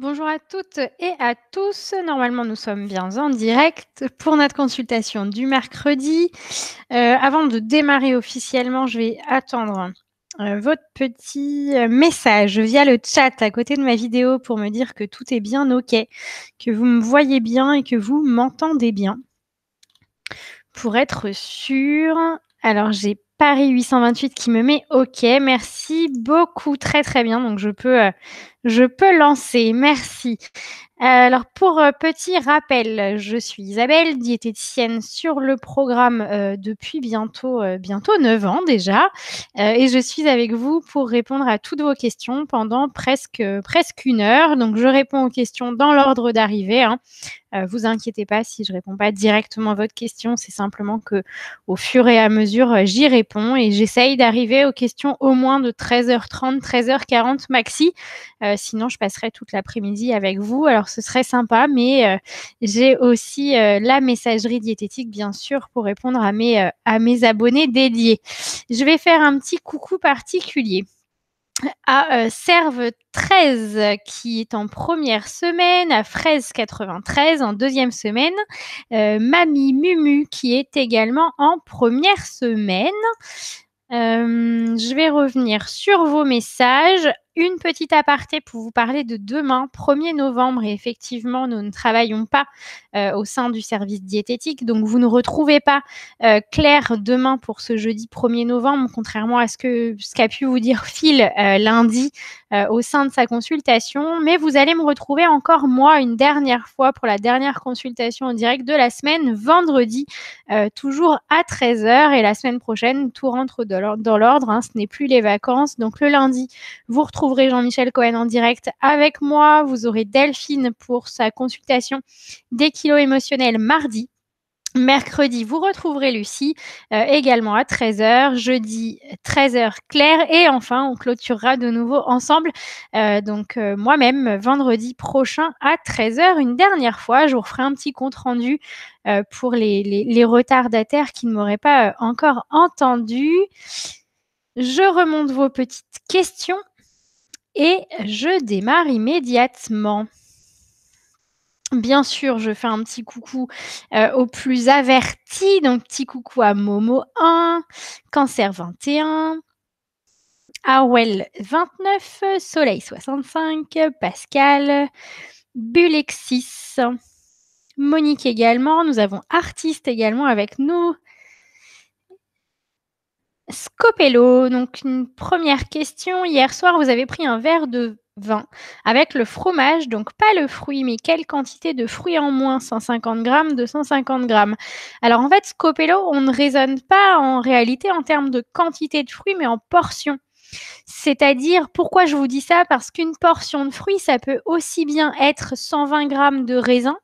Bonjour à toutes et à tous. Normalement, nous sommes bien en direct pour notre consultation du mercredi. Euh, avant de démarrer officiellement, je vais attendre euh, votre petit euh, message via le chat à côté de ma vidéo pour me dire que tout est bien OK, que vous me voyez bien et que vous m'entendez bien. Pour être sûr, alors j'ai Paris 828 qui me met OK. Merci beaucoup, très très bien. Donc je peux, euh, je peux lancer. Merci. Euh, alors pour euh, petit rappel, je suis Isabelle, diététicienne sur le programme depuis bientôt bientôt 9 ans déjà, et je suis avec vous pour répondre à toutes vos questions pendant presque presque une heure. Donc je réponds aux questions dans l'ordre d'arrivée. Hein. Euh, vous inquiétez pas si je réponds pas directement à votre question, c'est simplement que au fur et à mesure, euh, j'y réponds et j'essaye d'arriver aux questions au moins de 13h30, 13h40 maxi. Euh, sinon, je passerai toute l'après-midi avec vous. Alors, ce serait sympa, mais j'ai aussi la messagerie diététique, bien sûr, pour répondre à mes, à mes abonnés dédiés. Je vais faire un petit coucou particulier à euh, Serve 13 qui est en première semaine, à Fraise 93 en deuxième semaine, euh, Mamie Mumu qui est également en première semaine. Euh, je vais revenir sur vos messages une petite aparté pour vous parler de demain, 1er novembre. Et effectivement, nous ne travaillons pas euh, au sein du service diététique. Donc, vous ne retrouvez pas euh, Claire demain pour ce jeudi 1er novembre, contrairement à ce que ce qu'a pu vous dire Phil euh, lundi au sein de sa consultation. Mais vous allez me retrouver encore moi une dernière fois pour la dernière consultation en direct de la semaine, vendredi, toujours à 13h. Et la semaine prochaine, tout rentre dans l'ordre. Hein, ce n'est plus les vacances. Donc, le lundi, vous retrouvez retrouverez Jean-Michel Cohen en direct avec moi. Vous aurez Delphine pour sa consultation des kilos émotionnels mardi. Mercredi, vous retrouverez Lucie euh, également à 13h. Jeudi, 13h, Claire. Et enfin, on clôturera de nouveau ensemble. Euh, donc, euh, moi-même, vendredi prochain à 13h, une dernière fois, je vous ferai un petit compte rendu pour les, les, retardataires qui ne m'auraient pas encore entendu. Je remonte vos petites questions et je démarre immédiatement. Bien sûr, je fais un petit coucou euh, aux plus avertis, donc petit coucou à Momo1, Cancer21, Arwell29, Soleil65, Pascal, Bulexis, Monique également. Nous avons Artiste également avec nous, Scopello, donc une première question. Hier soir, vous avez pris un verre de vin avec le fromage, donc pas le fruit, mais quelle quantité de fruit en moins 150 grammes, 250 grammes. Alors en fait, Scopello, on ne raisonne pas en réalité en termes de quantité de fruits, mais en portions. C'est-à-dire, pourquoi je vous dis ça Parce qu'une portion de fruits, ça peut aussi bien être 120 grammes de raisin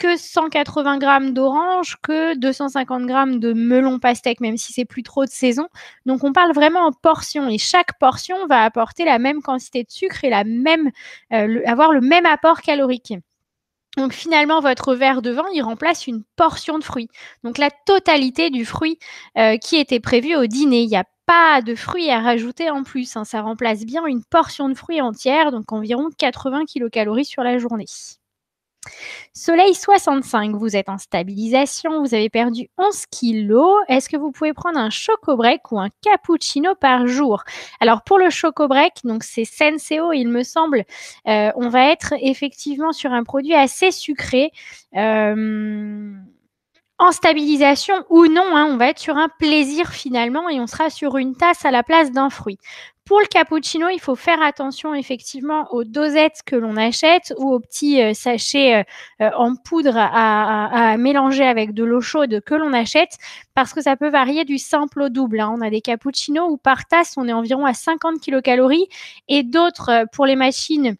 que 180 grammes d'orange, que 250 grammes de melon pastèque, même si c'est plus trop de saison. Donc on parle vraiment en portions et chaque portion va apporter la même quantité de sucre et la même, euh, avoir le même apport calorique. Donc finalement, votre verre de vin, il remplace une portion de fruits. Donc la totalité du fruit euh, qui était prévu au dîner. Il n'y a pas de fruits à rajouter en plus. Hein. Ça remplace bien une portion de fruits entière, donc environ 80 kcal sur la journée. Soleil 65, vous êtes en stabilisation, vous avez perdu 11 kilos. Est-ce que vous pouvez prendre un choco break ou un cappuccino par jour Alors pour le choco break, donc c'est Senseo, il me semble, euh, on va être effectivement sur un produit assez sucré. Euh, en stabilisation ou non, hein, on va être sur un plaisir finalement et on sera sur une tasse à la place d'un fruit. Pour le cappuccino, il faut faire attention effectivement aux dosettes que l'on achète ou aux petits euh, sachets euh, euh, en poudre à, mélanger avec de l'eau chaude que l'on achète parce que ça peut varier du simple au double. Hein. On a des cappuccinos où par tasse, on est environ à 50 kilocalories et d'autres pour les machines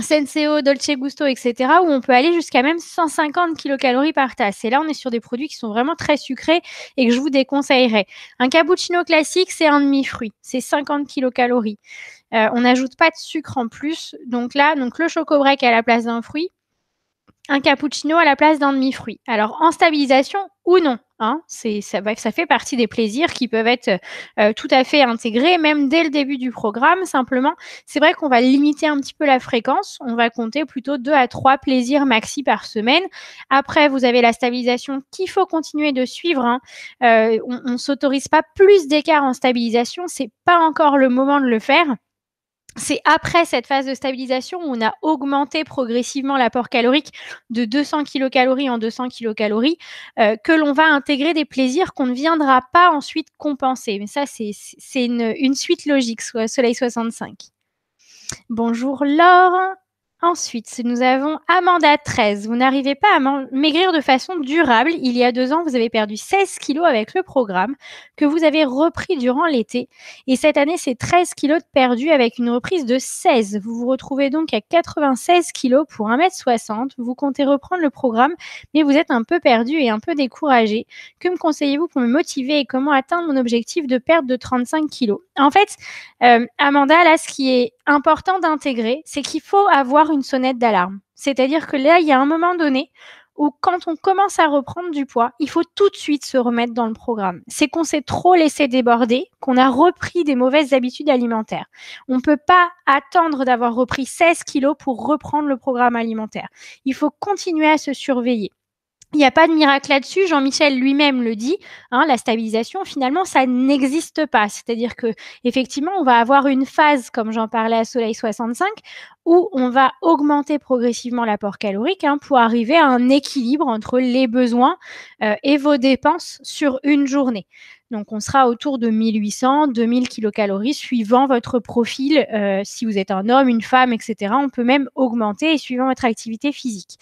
Senseo, Dolce Gusto, etc., où on peut aller jusqu'à même 150 kcal par tasse. Et là, on est sur des produits qui sont vraiment très sucrés et que je vous déconseillerais. Un cappuccino classique, c'est un demi-fruit, c'est 50 kilocalories. Euh, on n'ajoute pas de sucre en plus. Donc là, donc le break à la place d'un fruit, un cappuccino à la place d'un demi-fruit. Alors en stabilisation ou non, Hein, c'est, ça, ça fait partie des plaisirs qui peuvent être euh, tout à fait intégrés, même dès le début du programme. Simplement, c'est vrai qu'on va limiter un petit peu la fréquence. On va compter plutôt 2 à 3 plaisirs maxi par semaine. Après, vous avez la stabilisation qu'il faut continuer de suivre. Hein. Euh, on ne s'autorise pas plus d'écart en stabilisation. C'est pas encore le moment de le faire c'est après cette phase de stabilisation où on a augmenté progressivement l'apport calorique de 200 kcal en 200 kcal euh, que l'on va intégrer des plaisirs qu'on ne viendra pas ensuite compenser. Mais ça, c'est une, une, suite logique, Soleil 65. Bonjour Laure. Ensuite, nous avons Amanda 13. Vous n'arrivez pas à maigrir de façon durable. Il y a deux ans, vous avez perdu 16 kilos avec le programme que vous avez repris durant l'été. Et cette année, c'est 13 kilos de perdu avec une reprise de 16. Vous vous retrouvez donc à 96 kilos pour 1m60. Vous comptez reprendre le programme, mais vous êtes un peu perdu et un peu découragé. Que me conseillez-vous pour me motiver et comment atteindre mon objectif de perte de 35 kilos En fait, euh, Amanda, là, ce qui est important d'intégrer, c'est qu'il faut avoir une sonnette d'alarme. C'est-à-dire que là, il y a un moment donné où quand on commence à reprendre du poids, il faut tout de suite se remettre dans le programme. C'est qu'on s'est trop laissé déborder, qu'on a repris des mauvaises habitudes alimentaires. On ne peut pas attendre d'avoir repris 16 kilos pour reprendre le programme alimentaire. Il faut continuer à se surveiller. Il n'y a pas de miracle là-dessus. Jean-Michel lui-même le dit. Hein, la stabilisation, finalement, ça n'existe pas. C'est-à-dire que, effectivement, on va avoir une phase, comme j'en parlais à Soleil 65, où on va augmenter progressivement l'apport calorique hein, pour arriver à un équilibre entre les besoins euh, et vos dépenses sur une journée. Donc, on sera autour de 1800, 2000 kilocalories suivant votre profil. Euh, si vous êtes un homme, une femme, etc., on peut même augmenter et suivant votre activité physique.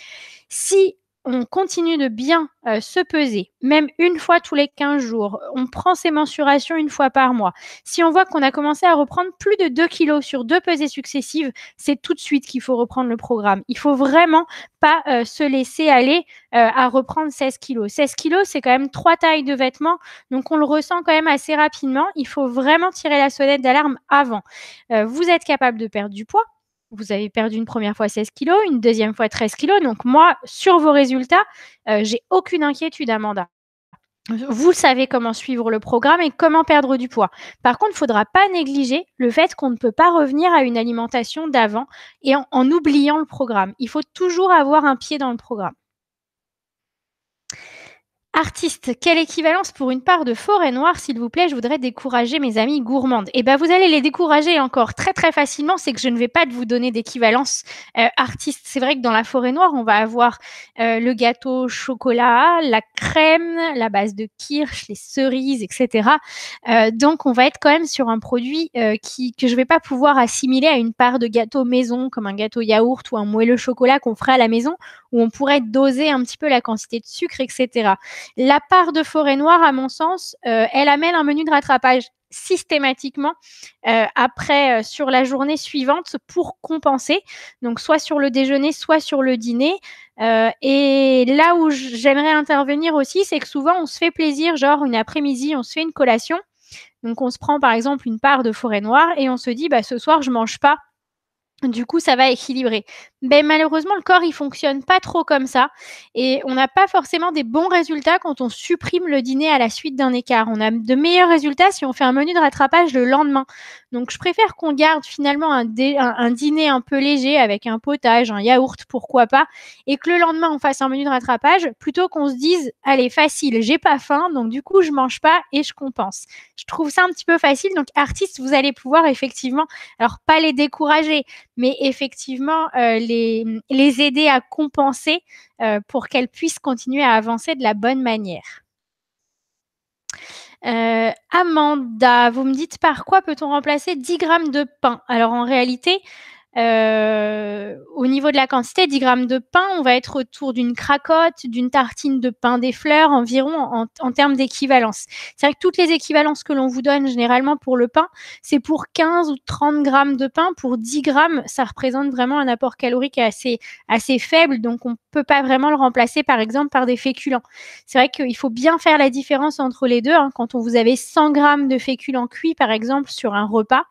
Si on continue de bien euh, se peser, même une fois tous les 15 jours, on prend ses mensurations une fois par mois, si on voit qu'on a commencé à reprendre plus de 2 kilos sur deux pesées successives, c'est tout de suite qu'il faut reprendre le programme. Il faut vraiment pas euh, se laisser aller euh, à reprendre 16 kilos. 16 kilos, c'est quand même trois tailles de vêtements, donc on le ressent quand même assez rapidement. Il faut vraiment tirer la sonnette d'alarme avant. vous êtes capable de perdre du poids, vous avez perdu une première fois 16 kilos, une deuxième fois 13 kilos. Donc moi, sur vos résultats, euh, j'ai aucune inquiétude, Amanda. Vous savez comment suivre le programme et comment perdre du poids. Par contre, il ne faudra pas négliger le fait qu'on ne peut pas revenir à une alimentation d'avant et en oubliant le programme. Il faut toujours avoir un pied dans le programme. Artiste, quelle équivalence pour une part de forêt noire, s'il vous plaît Je voudrais décourager mes amis gourmandes. Eh bien, vous allez les décourager encore très très facilement, c'est que je ne vais pas vous donner d'équivalence euh, artiste. C'est vrai que dans la forêt noire, on va avoir euh, le gâteau chocolat, la crème, la base de kirsch, les cerises, etc. Euh, donc, on va être quand même sur un produit euh, qui, que je ne vais pas pouvoir assimiler à une part de gâteau maison, comme un gâteau yaourt ou un moelleux chocolat qu'on ferait à la maison où on pourrait doser un petit peu la quantité de sucre, etc. La part de forêt noire, à mon sens, euh, elle amène un menu de rattrapage systématiquement euh, après euh, sur la journée suivante pour compenser, donc soit sur le déjeuner, soit sur le dîner. et là où j'aimerais intervenir aussi, c'est que souvent on se fait plaisir, genre une après-midi, on se fait une collation. Donc on se prend par exemple une part de forêt noire et on se dit bah ce soir je mange pas. Du coup, ça va équilibrer. Ben, malheureusement, le corps, il fonctionne pas trop comme ça. Et on n'a pas forcément des bons résultats quand on supprime le dîner à la suite d'un écart. On a de meilleurs résultats si on fait un menu de rattrapage le lendemain. Donc, je préfère qu'on garde finalement un, dîner un peu léger avec un potage, un yaourt, pourquoi pas, et que le lendemain, on fasse un menu de rattrapage plutôt qu'on se dise, allez, facile, j'ai pas faim, donc du coup, je mange pas et je compense. Je trouve ça un petit peu facile. Donc, artistes, vous allez pouvoir effectivement, alors pas les décourager, mais effectivement, euh, les les, aider à compenser euh, pour qu'elles puissent continuer à avancer de la bonne manière. Euh, Amanda, vous me dites par quoi peut-on remplacer 10 grammes de pain Alors en réalité, euh, au niveau de la quantité, 10 grammes de pain, on va être autour d'une cracotte, d'une tartine de pain des fleurs environ en, termes d'équivalence. C'est vrai que toutes les équivalences que l'on vous donne généralement pour le pain, c'est pour 15 ou 30 grammes de pain. Pour 10 grammes, ça représente vraiment un apport calorique assez, assez faible, donc on peut pas vraiment le remplacer par exemple par des féculents. C'est vrai qu'il faut bien faire la différence entre les deux. Hein. Quand on vous avez 100 grammes de féculents cuits par exemple sur un repas,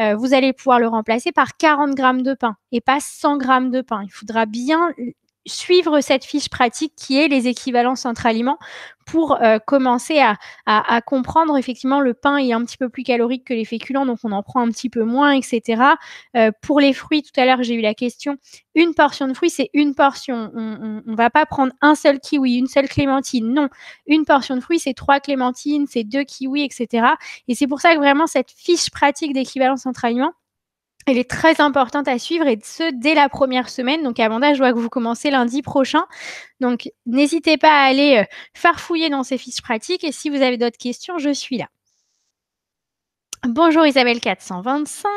euh, vous allez pouvoir le remplacer par 40 grammes de pain et pas 100 grammes de pain. Il faudra bien suivre cette fiche pratique qui est les équivalences entre aliments pour euh, commencer à, comprendre effectivement le pain est un petit peu plus calorique que les féculents, donc on en prend un petit peu moins, etc. Euh, pour les fruits, tout à l'heure j'ai eu la question, une portion de fruits c'est une portion, on ne va pas prendre un seul kiwi, une seule clémentine, non, une portion de fruits c'est trois clémentines, c'est deux kiwis, etc. Et c'est pour ça que vraiment cette fiche pratique d'équivalence entre aliments, elle est très importante à suivre et ce dès la première semaine. Donc Amanda, je vois que vous commencez lundi prochain. Donc n'hésitez pas à aller euh, farfouiller dans ces fiches pratiques et si vous avez d'autres questions, je suis là. Bonjour Isabelle 425.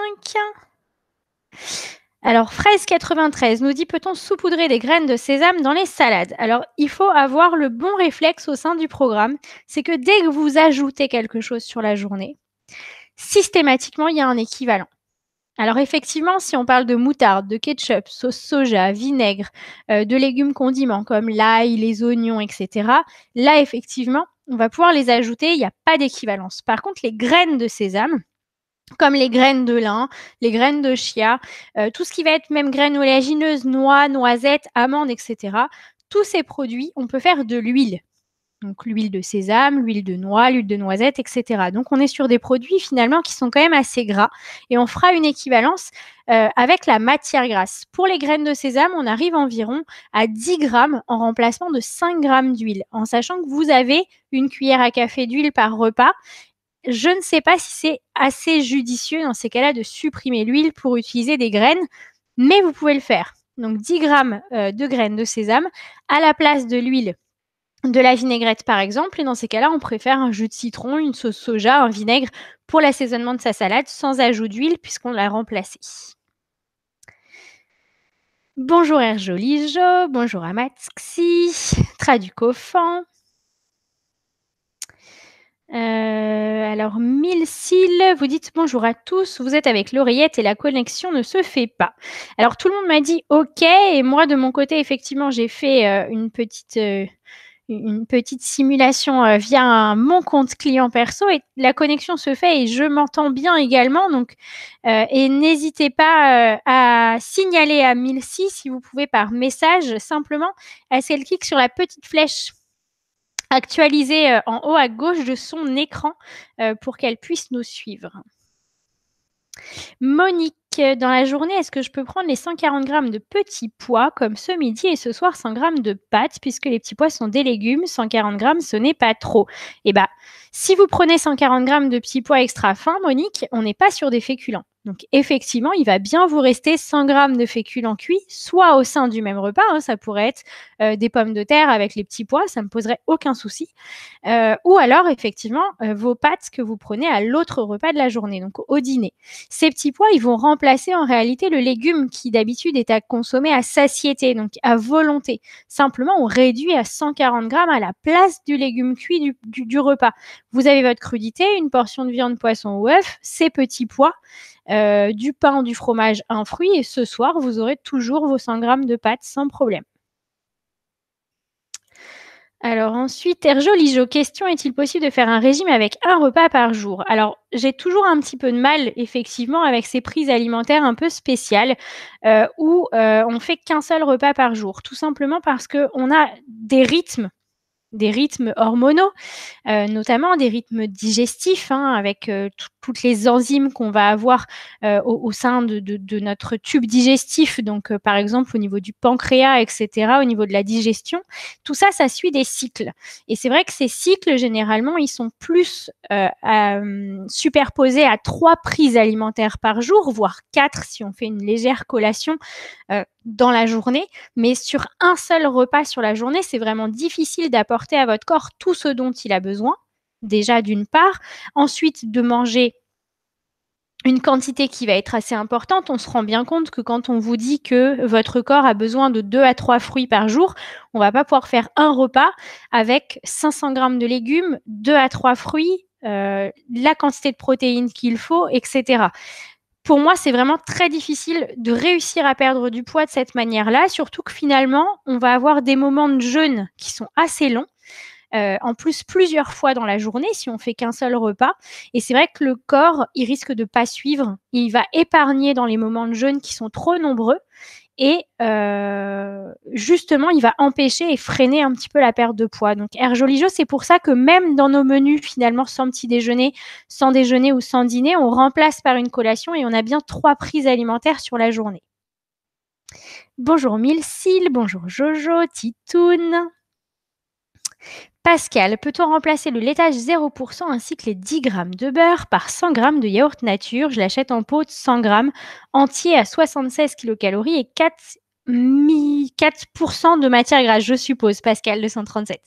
Alors, fraise 93 nous dit peut-on saupoudrer des graines de sésame dans les salades Alors, il faut avoir le bon réflexe au sein du programme, c'est que dès que vous ajoutez quelque chose sur la journée, systématiquement, il y a un équivalent. Alors effectivement, si on parle de moutarde, de ketchup, sauce soja, vinaigre, euh, de légumes condiments comme l'ail, les oignons, etc., là effectivement, on va pouvoir les ajouter, il n'y a pas d'équivalence. Par contre, les graines de sésame, comme les graines de lin, les graines de chia, euh, tout ce qui va être même graines oléagineuses, noix, noisettes, amandes, etc., tous ces produits, on peut faire de l'huile. Donc l'huile de sésame, l'huile de noix, l'huile de noisette, etc. Donc on est sur des produits finalement qui sont quand même assez gras et on fera une équivalence euh, avec la matière grasse. Pour les graines de sésame, on arrive environ à 10 grammes en remplacement de 5 grammes d'huile, en sachant que vous avez une cuillère à café d'huile par repas. Je ne sais pas si c'est assez judicieux dans ces cas-là de supprimer l'huile pour utiliser des graines, mais vous pouvez le faire. Donc 10 grammes euh, de graines de sésame à la place de l'huile de la vinaigrette par exemple. Et dans ces cas-là, on préfère un jus de citron, une sauce soja, un vinaigre pour l'assaisonnement de sa salade sans ajout d'huile puisqu'on l'a remplacée. Bonjour Jo. bonjour Amatxi, Traducofan. Euh, alors, cils, vous dites bonjour à tous, vous êtes avec l'oreillette et la connexion ne se fait pas. Alors, tout le monde m'a dit OK, et moi, de mon côté, effectivement, j'ai fait euh, une petite. Euh, une petite simulation euh, via mon compte client perso et la connexion se fait et je m'entends bien également. Donc, euh, et n'hésitez pas euh, à signaler à 1006 si vous pouvez par message simplement à qu'elle clique sur la petite flèche actualisée en haut à gauche de son écran pour qu'elle puisse nous suivre. Monique dans la journée, est-ce que je peux prendre les 140 grammes de petits pois comme ce midi et ce soir 100 grammes de pâtes puisque les petits pois sont des légumes, 140 grammes ce n'est pas trop. Et eh bah, si vous prenez 140 grammes de petits pois extra fins, Monique, on n'est pas sur des féculents. Donc effectivement, il va bien vous rester 100 grammes de féculents cuits, soit au sein du même repas, hein, ça pourrait être euh, des pommes de terre avec les petits pois, ça ne me poserait aucun souci, euh, ou alors effectivement euh, vos pâtes que vous prenez à l'autre repas de la journée, donc au dîner. Ces petits pois, ils vont remplir remplacer en réalité le légume qui d'habitude est à consommer à satiété, donc à volonté. Simplement, on réduit à 140 grammes à la place du légume cuit du, repas. Vous avez votre crudité, une portion de viande, poisson ou œuf, ces petits pois, euh, du pain, du fromage, un fruit, et ce soir, vous aurez toujours vos 100 grammes de pâtes sans problème. Alors ensuite, Lijo, question est-il possible de faire un régime avec un repas par jour Alors j'ai toujours un petit peu de mal, effectivement, avec ces prises alimentaires un peu spéciales euh, où euh, on fait qu'un seul repas par jour, tout simplement parce qu'on a des rythmes des rythmes hormonaux, euh, notamment des rythmes digestifs, hein, avec euh, toutes les enzymes qu'on va avoir euh, au, sein de, notre tube digestif, donc par exemple au niveau du pancréas, etc., au niveau de la digestion. Tout ça, ça suit des cycles. Et c'est vrai que ces cycles, généralement, ils sont plus superposés à trois prises alimentaires par jour, voire quatre si on fait une légère collation dans la journée. Mais sur un seul repas sur la journée, c'est vraiment difficile d'apporter à votre corps tout ce dont il a besoin, déjà d'une part, ensuite de manger une quantité qui va être assez importante, on se rend bien compte que quand on vous dit que votre corps a besoin de deux à trois fruits par jour, on va pas pouvoir faire un repas avec 500 grammes de légumes, 2 à 3 fruits, euh, la quantité de protéines qu'il faut, etc pour moi, c'est vraiment très difficile de réussir à perdre du poids de cette manière-là, surtout que finalement, on va avoir des moments de jeûne qui sont assez longs. Euh, en plus plusieurs fois dans la journée si on fait qu'un seul repas. Et c'est vrai que le corps, il risque de pas suivre, il va épargner dans les moments de jeûne qui sont trop nombreux. Et euh, justement, il va empêcher et freiner un petit peu la perte de poids. Donc, Air Joli c'est pour ça que même dans nos menus, finalement, sans petit déjeuner, sans déjeuner ou sans dîner, on remplace par une collation et on a bien trois prises alimentaires sur la journée. Bonjour Milsil. bonjour Jojo, Titoun. Pascal, peut-on remplacer le laitage 0% ainsi que les 10 g de beurre par 100 g de yaourt nature Je l'achète en pot de 100 g entier à 76 kcal et 4 4% de matière grasse, je suppose, Pascal 237.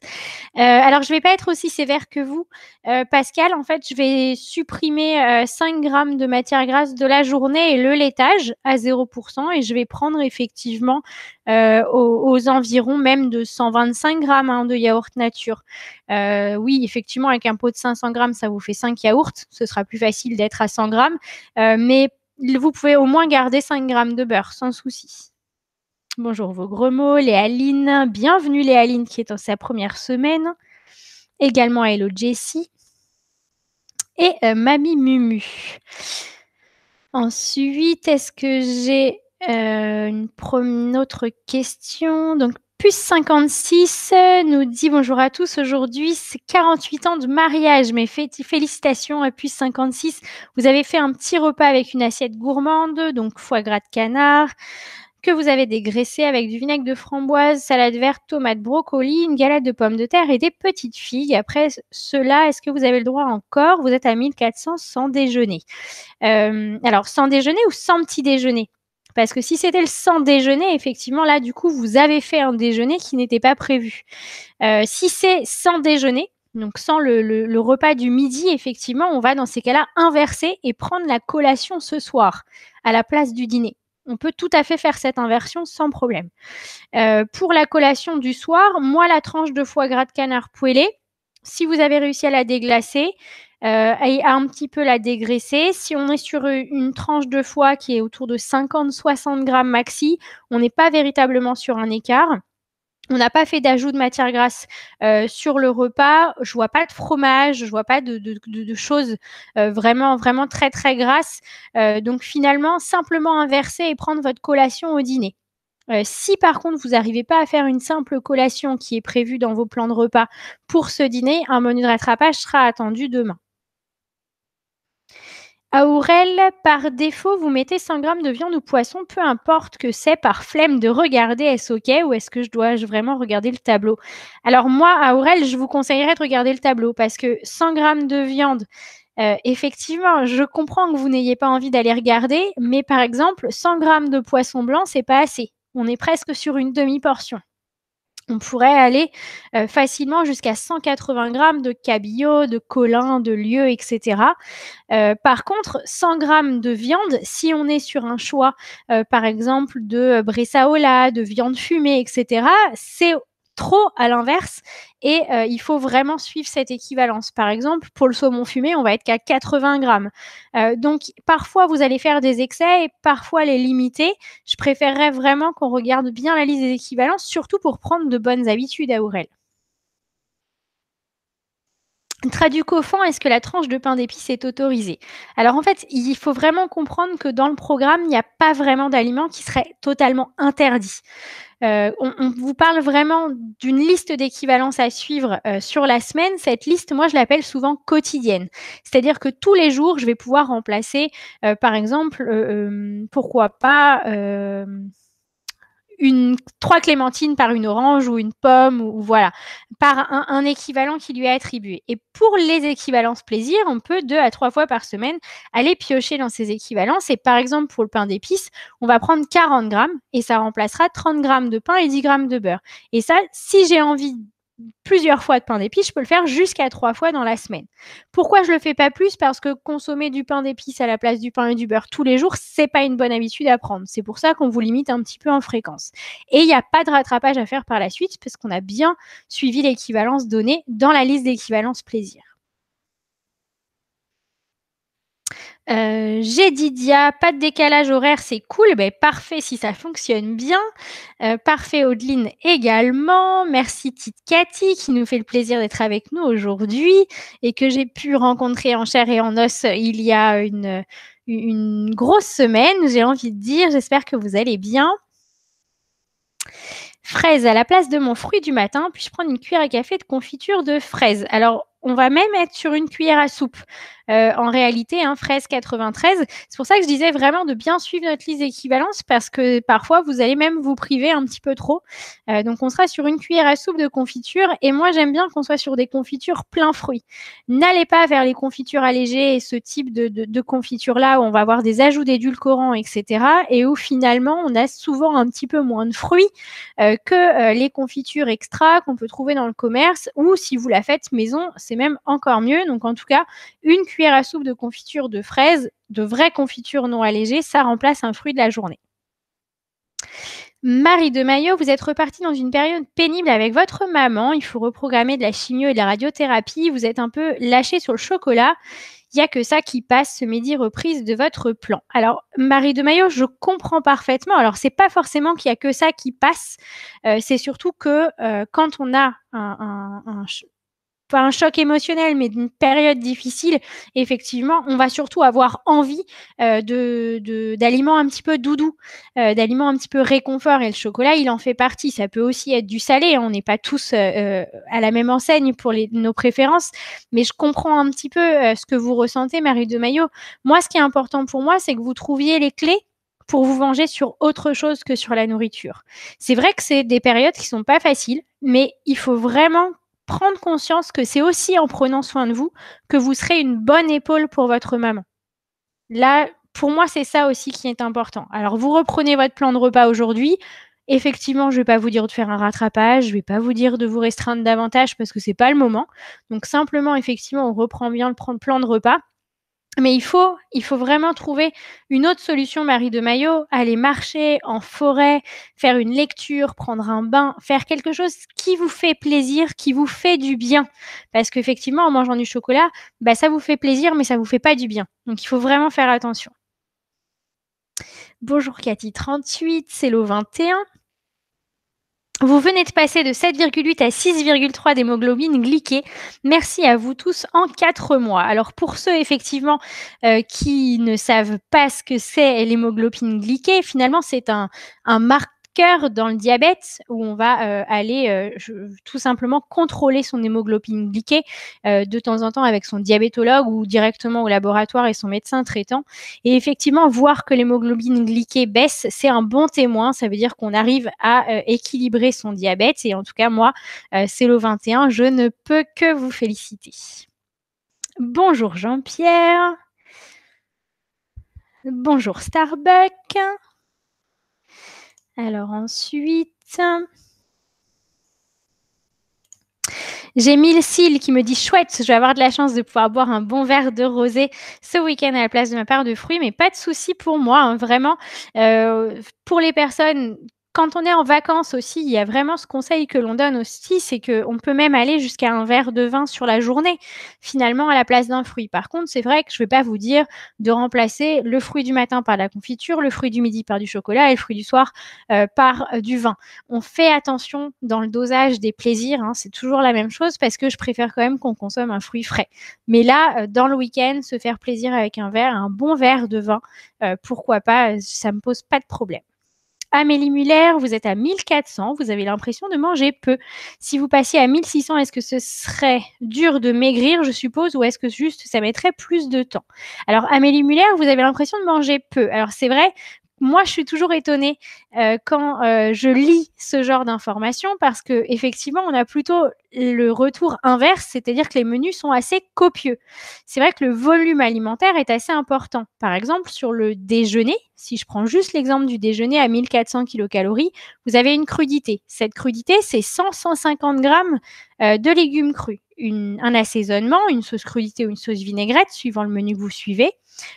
Euh, alors, je ne vais pas être aussi sévère que vous, euh, Pascal. En fait, je vais supprimer 5 euh, grammes de matière grasse de la journée et le laitage à 0%. Et je vais prendre effectivement aux, environs même de 125 grammes hein, de yaourt nature. oui, effectivement, avec un pot de 500 grammes, ça vous fait 5 yaourts. Ce sera plus facile d'être à 100 grammes. mais vous pouvez au moins garder 5 grammes de beurre, sans souci bonjour vos gros mots, Léaline, bienvenue Léaline qui est en sa première semaine, également Hello Jessie et euh, Mamie Mumu. Ensuite, est-ce que j'ai euh, une, autre question Donc, Puce 56 nous dit bonjour à tous. Aujourd'hui, c'est 48 ans de mariage. Mais félicitations à Puce 56. Vous avez fait un petit repas avec une assiette gourmande, donc foie gras de canard, que vous avez dégraissé avec du vinaigre de framboise, salade verte, tomate, brocoli, une galette de pommes de terre et des petites figues. Après cela, est-ce que vous avez le droit encore Vous êtes à 1400 sans déjeuner. Euh, alors, sans déjeuner ou sans petit déjeuner parce que si c'était le sans déjeuner, effectivement, là, du coup, vous avez fait un déjeuner qui n'était pas prévu. Euh, si c'est sans déjeuner, donc sans le, repas du midi, effectivement, on va dans ces cas-là inverser et prendre la collation ce soir à la place du dîner on peut tout à fait faire cette inversion sans problème. Euh, pour la collation du soir, moi, la tranche de foie gras de canard poêlé, si vous avez réussi à la déglacer euh, et à un petit peu la dégraisser, si on est sur euh, une tranche de foie qui est autour de 50-60 grammes maxi, on n'est pas véritablement sur un écart. On n'a pas fait d'ajout de matière grasse euh, sur le repas. Je vois pas de fromage, je vois pas de, choses euh, vraiment, vraiment très, très grasses. Euh, donc finalement, simplement inverser et prendre votre collation au dîner. si par contre vous n'arrivez pas à faire une simple collation qui est prévue dans vos plans de repas pour ce dîner, un menu de rattrapage sera attendu demain. Aurel, par défaut, vous mettez 100 grammes de viande ou poisson, peu importe que c'est, par flemme de regarder, est-ce OK ou est-ce que je dois vraiment regarder le tableau Alors moi, Aurel, je vous conseillerais de regarder le tableau parce que 100 grammes de viande, euh, effectivement, je comprends que vous n'ayez pas envie d'aller regarder, mais par exemple, 100 grammes de poisson blanc, c'est pas assez. On est presque sur une demi-portion on pourrait aller euh, facilement jusqu'à 180 grammes de cabillaud, de colin, de lieu, etc. Euh, par contre, 100 grammes de viande, si on est sur un choix, euh, par exemple, de bressaola, de viande fumée, etc., c'est trop à l'inverse. Et euh, il faut vraiment suivre cette équivalence. Par exemple, pour le saumon fumé, on va être qu'à 80 grammes. Euh, donc, parfois, vous allez faire des excès et parfois les limiter. Je préférerais vraiment qu'on regarde bien la liste des équivalences, surtout pour prendre de bonnes habitudes à Ourel fond, est-ce que la tranche de pain d'épices est autorisée Alors en fait, il faut vraiment comprendre que dans le programme, il n'y a pas vraiment d'aliments qui seraient totalement interdits. Euh, on, vous parle vraiment d'une liste d'équivalences à suivre euh, sur la semaine. Cette liste, moi, je l'appelle souvent quotidienne. C'est-à-dire que tous les jours, je vais pouvoir remplacer, euh, par exemple, pourquoi pas trois clémentines par une orange ou une pomme ou, voilà, par un, équivalent qui lui est attribué. Et pour les équivalences plaisir, on peut deux à trois fois par semaine aller piocher dans ces équivalences. Et par exemple, pour le pain d'épices, on va prendre 40 grammes et ça remplacera 30 grammes de pain et 10 grammes de beurre. Et ça, si j'ai envie plusieurs fois de pain d'épices, je peux le faire jusqu'à trois fois dans la semaine. Pourquoi je le fais pas plus Parce que consommer du pain d'épices à la place du pain et du beurre tous les jours, c'est pas une bonne habitude à prendre. C'est pour ça qu'on vous limite un petit peu en fréquence. Et il n'y a pas de rattrapage à faire par la suite parce qu'on a bien suivi l'équivalence donnée dans la liste d'équivalence plaisir. Euh, j'ai Didia, pas de décalage horaire, c'est cool. Ben parfait si ça fonctionne bien. Euh, parfait Audeline également. Merci Tite Cathy qui nous fait le plaisir d'être avec nous aujourd'hui et que j'ai pu rencontrer en chair et en os euh, il y a une, une grosse semaine, j'ai envie de dire. J'espère que vous allez bien. Fraise à la place de mon fruit du matin, puis-je prendre une cuillère à café de confiture de fraise Alors, on va même être sur une cuillère à soupe. Euh, en réalité, hein, fraise 93. C'est pour ça que je disais vraiment de bien suivre notre liste d'équivalence parce que parfois, vous allez même vous priver un petit peu trop. Euh, donc, on sera sur une cuillère à soupe de confiture et moi, j'aime bien qu'on soit sur des confitures plein fruits. N'allez pas vers les confitures allégées et ce type de, de, confiture-là où on va avoir des ajouts d'édulcorants, etc. et où finalement, on a souvent un petit peu moins de fruits euh, que les confitures extra qu'on peut trouver dans le commerce ou si vous la faites maison, c'est même encore mieux. Donc, en tout cas, une cuillère à soupe de confiture de fraises, de vraie confiture non allégée, ça remplace un fruit de la journée. Marie de Maillot, vous êtes repartie dans une période pénible avec votre maman. Il faut reprogrammer de la chimio et de la radiothérapie. Vous êtes un peu lâchée sur le chocolat. Il n'y a que ça qui passe ce midi reprise de votre plan. Alors, Marie de Maillot, je comprends parfaitement. Alors, c'est pas forcément qu'il n'y a que ça qui passe. Euh, c'est surtout que euh, quand on a un, un, pas un choc émotionnel, mais d'une période difficile, effectivement, on va surtout avoir envie euh, de d'aliments un petit peu doudou, euh, d'aliments un petit peu réconfort. Et le chocolat, il en fait partie. Ça peut aussi être du salé. Hein. On n'est pas tous euh, à la même enseigne pour les, nos préférences, mais je comprends un petit peu ce que vous ressentez, Marie de Maillot. Moi, ce qui est important pour moi, c'est que vous trouviez les clés pour vous venger sur autre chose que sur la nourriture. C'est vrai que c'est des périodes qui sont pas faciles, mais il faut vraiment prendre conscience que c'est aussi en prenant soin de vous que vous serez une bonne épaule pour votre maman. Là, pour moi, c'est ça aussi qui est important. Alors, vous reprenez votre plan de repas aujourd'hui. Effectivement, je ne vais pas vous dire de faire un rattrapage, je ne vais pas vous dire de vous restreindre davantage parce que ce n'est pas le moment. Donc, simplement, effectivement, on reprend bien le plan de repas mais il faut, il faut vraiment trouver une autre solution, Marie de Maillot, aller marcher en forêt, faire une lecture, prendre un bain, faire quelque chose qui vous fait plaisir, qui vous fait du bien. Parce qu'effectivement, en mangeant du chocolat, bah, ça vous fait plaisir, mais ça vous fait pas du bien. Donc il faut vraiment faire attention. Bonjour Cathy38, c'est l'eau 21. Vous venez de passer de 7,8 à 6,3 d'hémoglobine glyquée. Merci à vous tous en quatre mois. Alors pour ceux effectivement euh, qui ne savent pas ce que c'est l'hémoglobine glyquée, finalement c'est un, un marqueur cœur dans le diabète où on va euh, aller euh, tout simplement contrôler son hémoglobine glyquée euh, de temps en temps avec son diabétologue ou directement au laboratoire et son médecin traitant. Et effectivement, voir que l'hémoglobine glyquée baisse, c'est un bon témoin. Ça veut dire qu'on arrive à équilibrer son diabète. Et en tout cas, moi, c'est le 21. Je ne peux que vous féliciter. Bonjour Jean-Pierre. Bonjour Starbucks. Alors ensuite, j'ai cils qui me dit chouette, je vais avoir de la chance de pouvoir boire un bon verre de rosé ce week-end à la place de ma part de fruits, mais pas de souci pour moi, hein, vraiment. Euh, pour les personnes quand on est en vacances aussi, il y a vraiment ce conseil que l'on donne aussi, c'est qu'on peut même aller jusqu'à un verre de vin sur la journée, finalement, à la place d'un fruit. Par contre, c'est vrai que je ne vais pas vous dire de remplacer le fruit du matin par la confiture, le fruit du midi par du chocolat et le fruit du soir euh, par euh, du vin. On fait attention dans le dosage des plaisirs, hein, c'est toujours la même chose parce que je préfère quand même qu'on consomme un fruit frais. Mais là, euh, dans le week-end, se faire plaisir avec un verre, un bon verre de vin, pourquoi pas, ça ne me pose pas de problème. Amélie Muller, vous êtes à 1400, vous avez l'impression de manger peu. Si vous passiez à 1600, est-ce que ce serait dur de maigrir, je suppose, ou est-ce que juste ça mettrait plus de temps Alors, Amélie Muller, vous avez l'impression de manger peu. Alors, c'est vrai, moi, je suis toujours étonnée euh, quand euh, je lis ce genre d'informations parce que effectivement, on a plutôt le retour inverse, c'est-à-dire que les menus sont assez copieux. C'est vrai que le volume alimentaire est assez important. Par exemple, sur le déjeuner, si je prends juste l'exemple du déjeuner à 1400 kcal, vous avez une crudité. Cette crudité, c'est 100-150 grammes euh, de légumes crus. un assaisonnement, une sauce crudité ou une sauce vinaigrette, suivant le menu que vous suivez,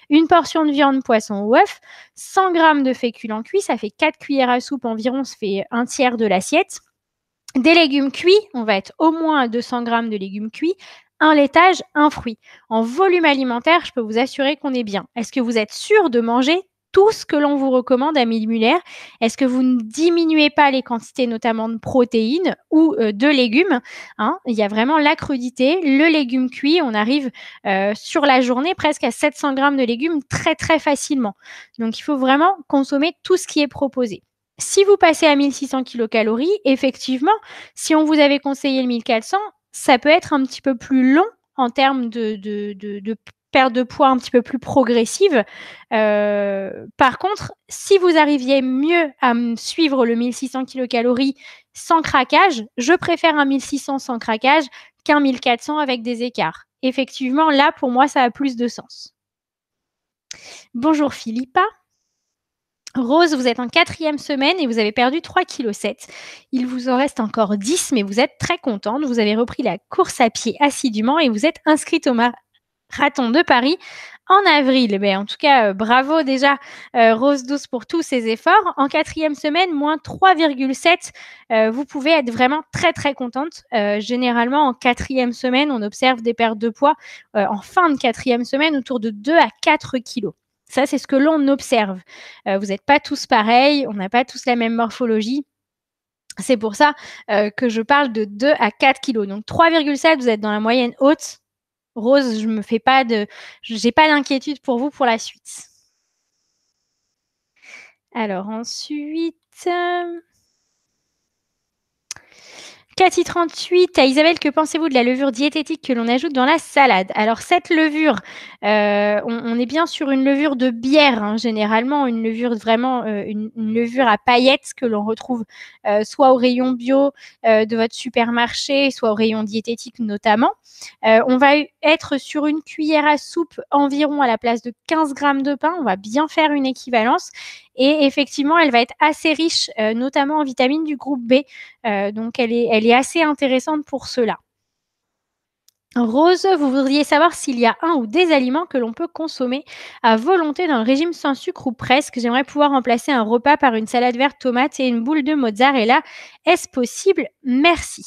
une portion de viande, poisson ou œuf, 100 g de en cuits, ça fait 4 cuillères à soupe environ, ça fait un tiers de l'assiette. Des légumes cuits, on va être au moins à 200 g de légumes cuits, un laitage, un fruit. En volume alimentaire, je peux vous assurer qu'on est bien. Est-ce que vous êtes sûr de manger tout ce que l'on vous recommande, Amélie Muller. Est-ce que vous ne diminuez pas les quantités, notamment de protéines ou euh, de légumes hein? Il y a vraiment la crudité, le légume cuit. On arrive euh, sur la journée presque à 700 grammes de légumes très très facilement. Donc il faut vraiment consommer tout ce qui est proposé. Si vous passez à 1600 kilocalories, effectivement, si on vous avait conseillé le 1400, ça peut être un petit peu plus long en termes de, de perte de poids un petit peu plus progressive. Euh, par contre, si vous arriviez mieux à suivre le 1600 kilocalories sans craquage, je préfère un 1600 sans craquage qu'un 1400 avec des écarts. Effectivement, là, pour moi, ça a plus de sens. Bonjour Philippa. Rose, vous êtes en quatrième semaine et vous avez perdu 3,7 kg. Il vous en reste encore 10, mais vous êtes très contente. Vous avez repris la course à pied assidûment et vous êtes inscrite au, marathon. Raton de Paris en avril. Mais en tout cas, euh, bravo déjà euh, Rose Douce pour tous ces efforts. En quatrième semaine, moins 3,7. Euh, vous pouvez être vraiment très très contente. généralement, en quatrième semaine, on observe des pertes de poids en fin de quatrième semaine autour de 2 à 4 kilos. Ça, c'est ce que l'on observe. vous n'êtes pas tous pareils, on n'a pas tous la même morphologie. C'est pour ça que je parle de 2 à 4 kilos. Donc 3,7, vous êtes dans la moyenne haute Rose, je me fais pas de, j'ai pas d'inquiétude pour vous pour la suite. Alors ensuite. Euh, Cathy 38, à Isabelle, que pensez-vous de la levure diététique que l'on ajoute dans la salade Alors cette levure, euh, on, est bien sur une levure de bière, hein, généralement, une levure vraiment, euh, une, levure à paillettes que l'on retrouve euh, soit au rayon bio de votre supermarché, soit au rayon diététique notamment. on va être sur une cuillère à soupe environ à la place de 15 grammes de pain, on va bien faire une équivalence. Et effectivement, elle va être assez riche, euh, notamment en vitamines du groupe B. Euh, donc, elle est, assez intéressante pour cela. Rose, vous voudriez savoir s'il y a un ou des aliments que l'on peut consommer à volonté dans régime sans sucre ou presque. J'aimerais pouvoir remplacer un repas par une salade verte tomate et une boule de mozzarella. Est-ce possible Merci.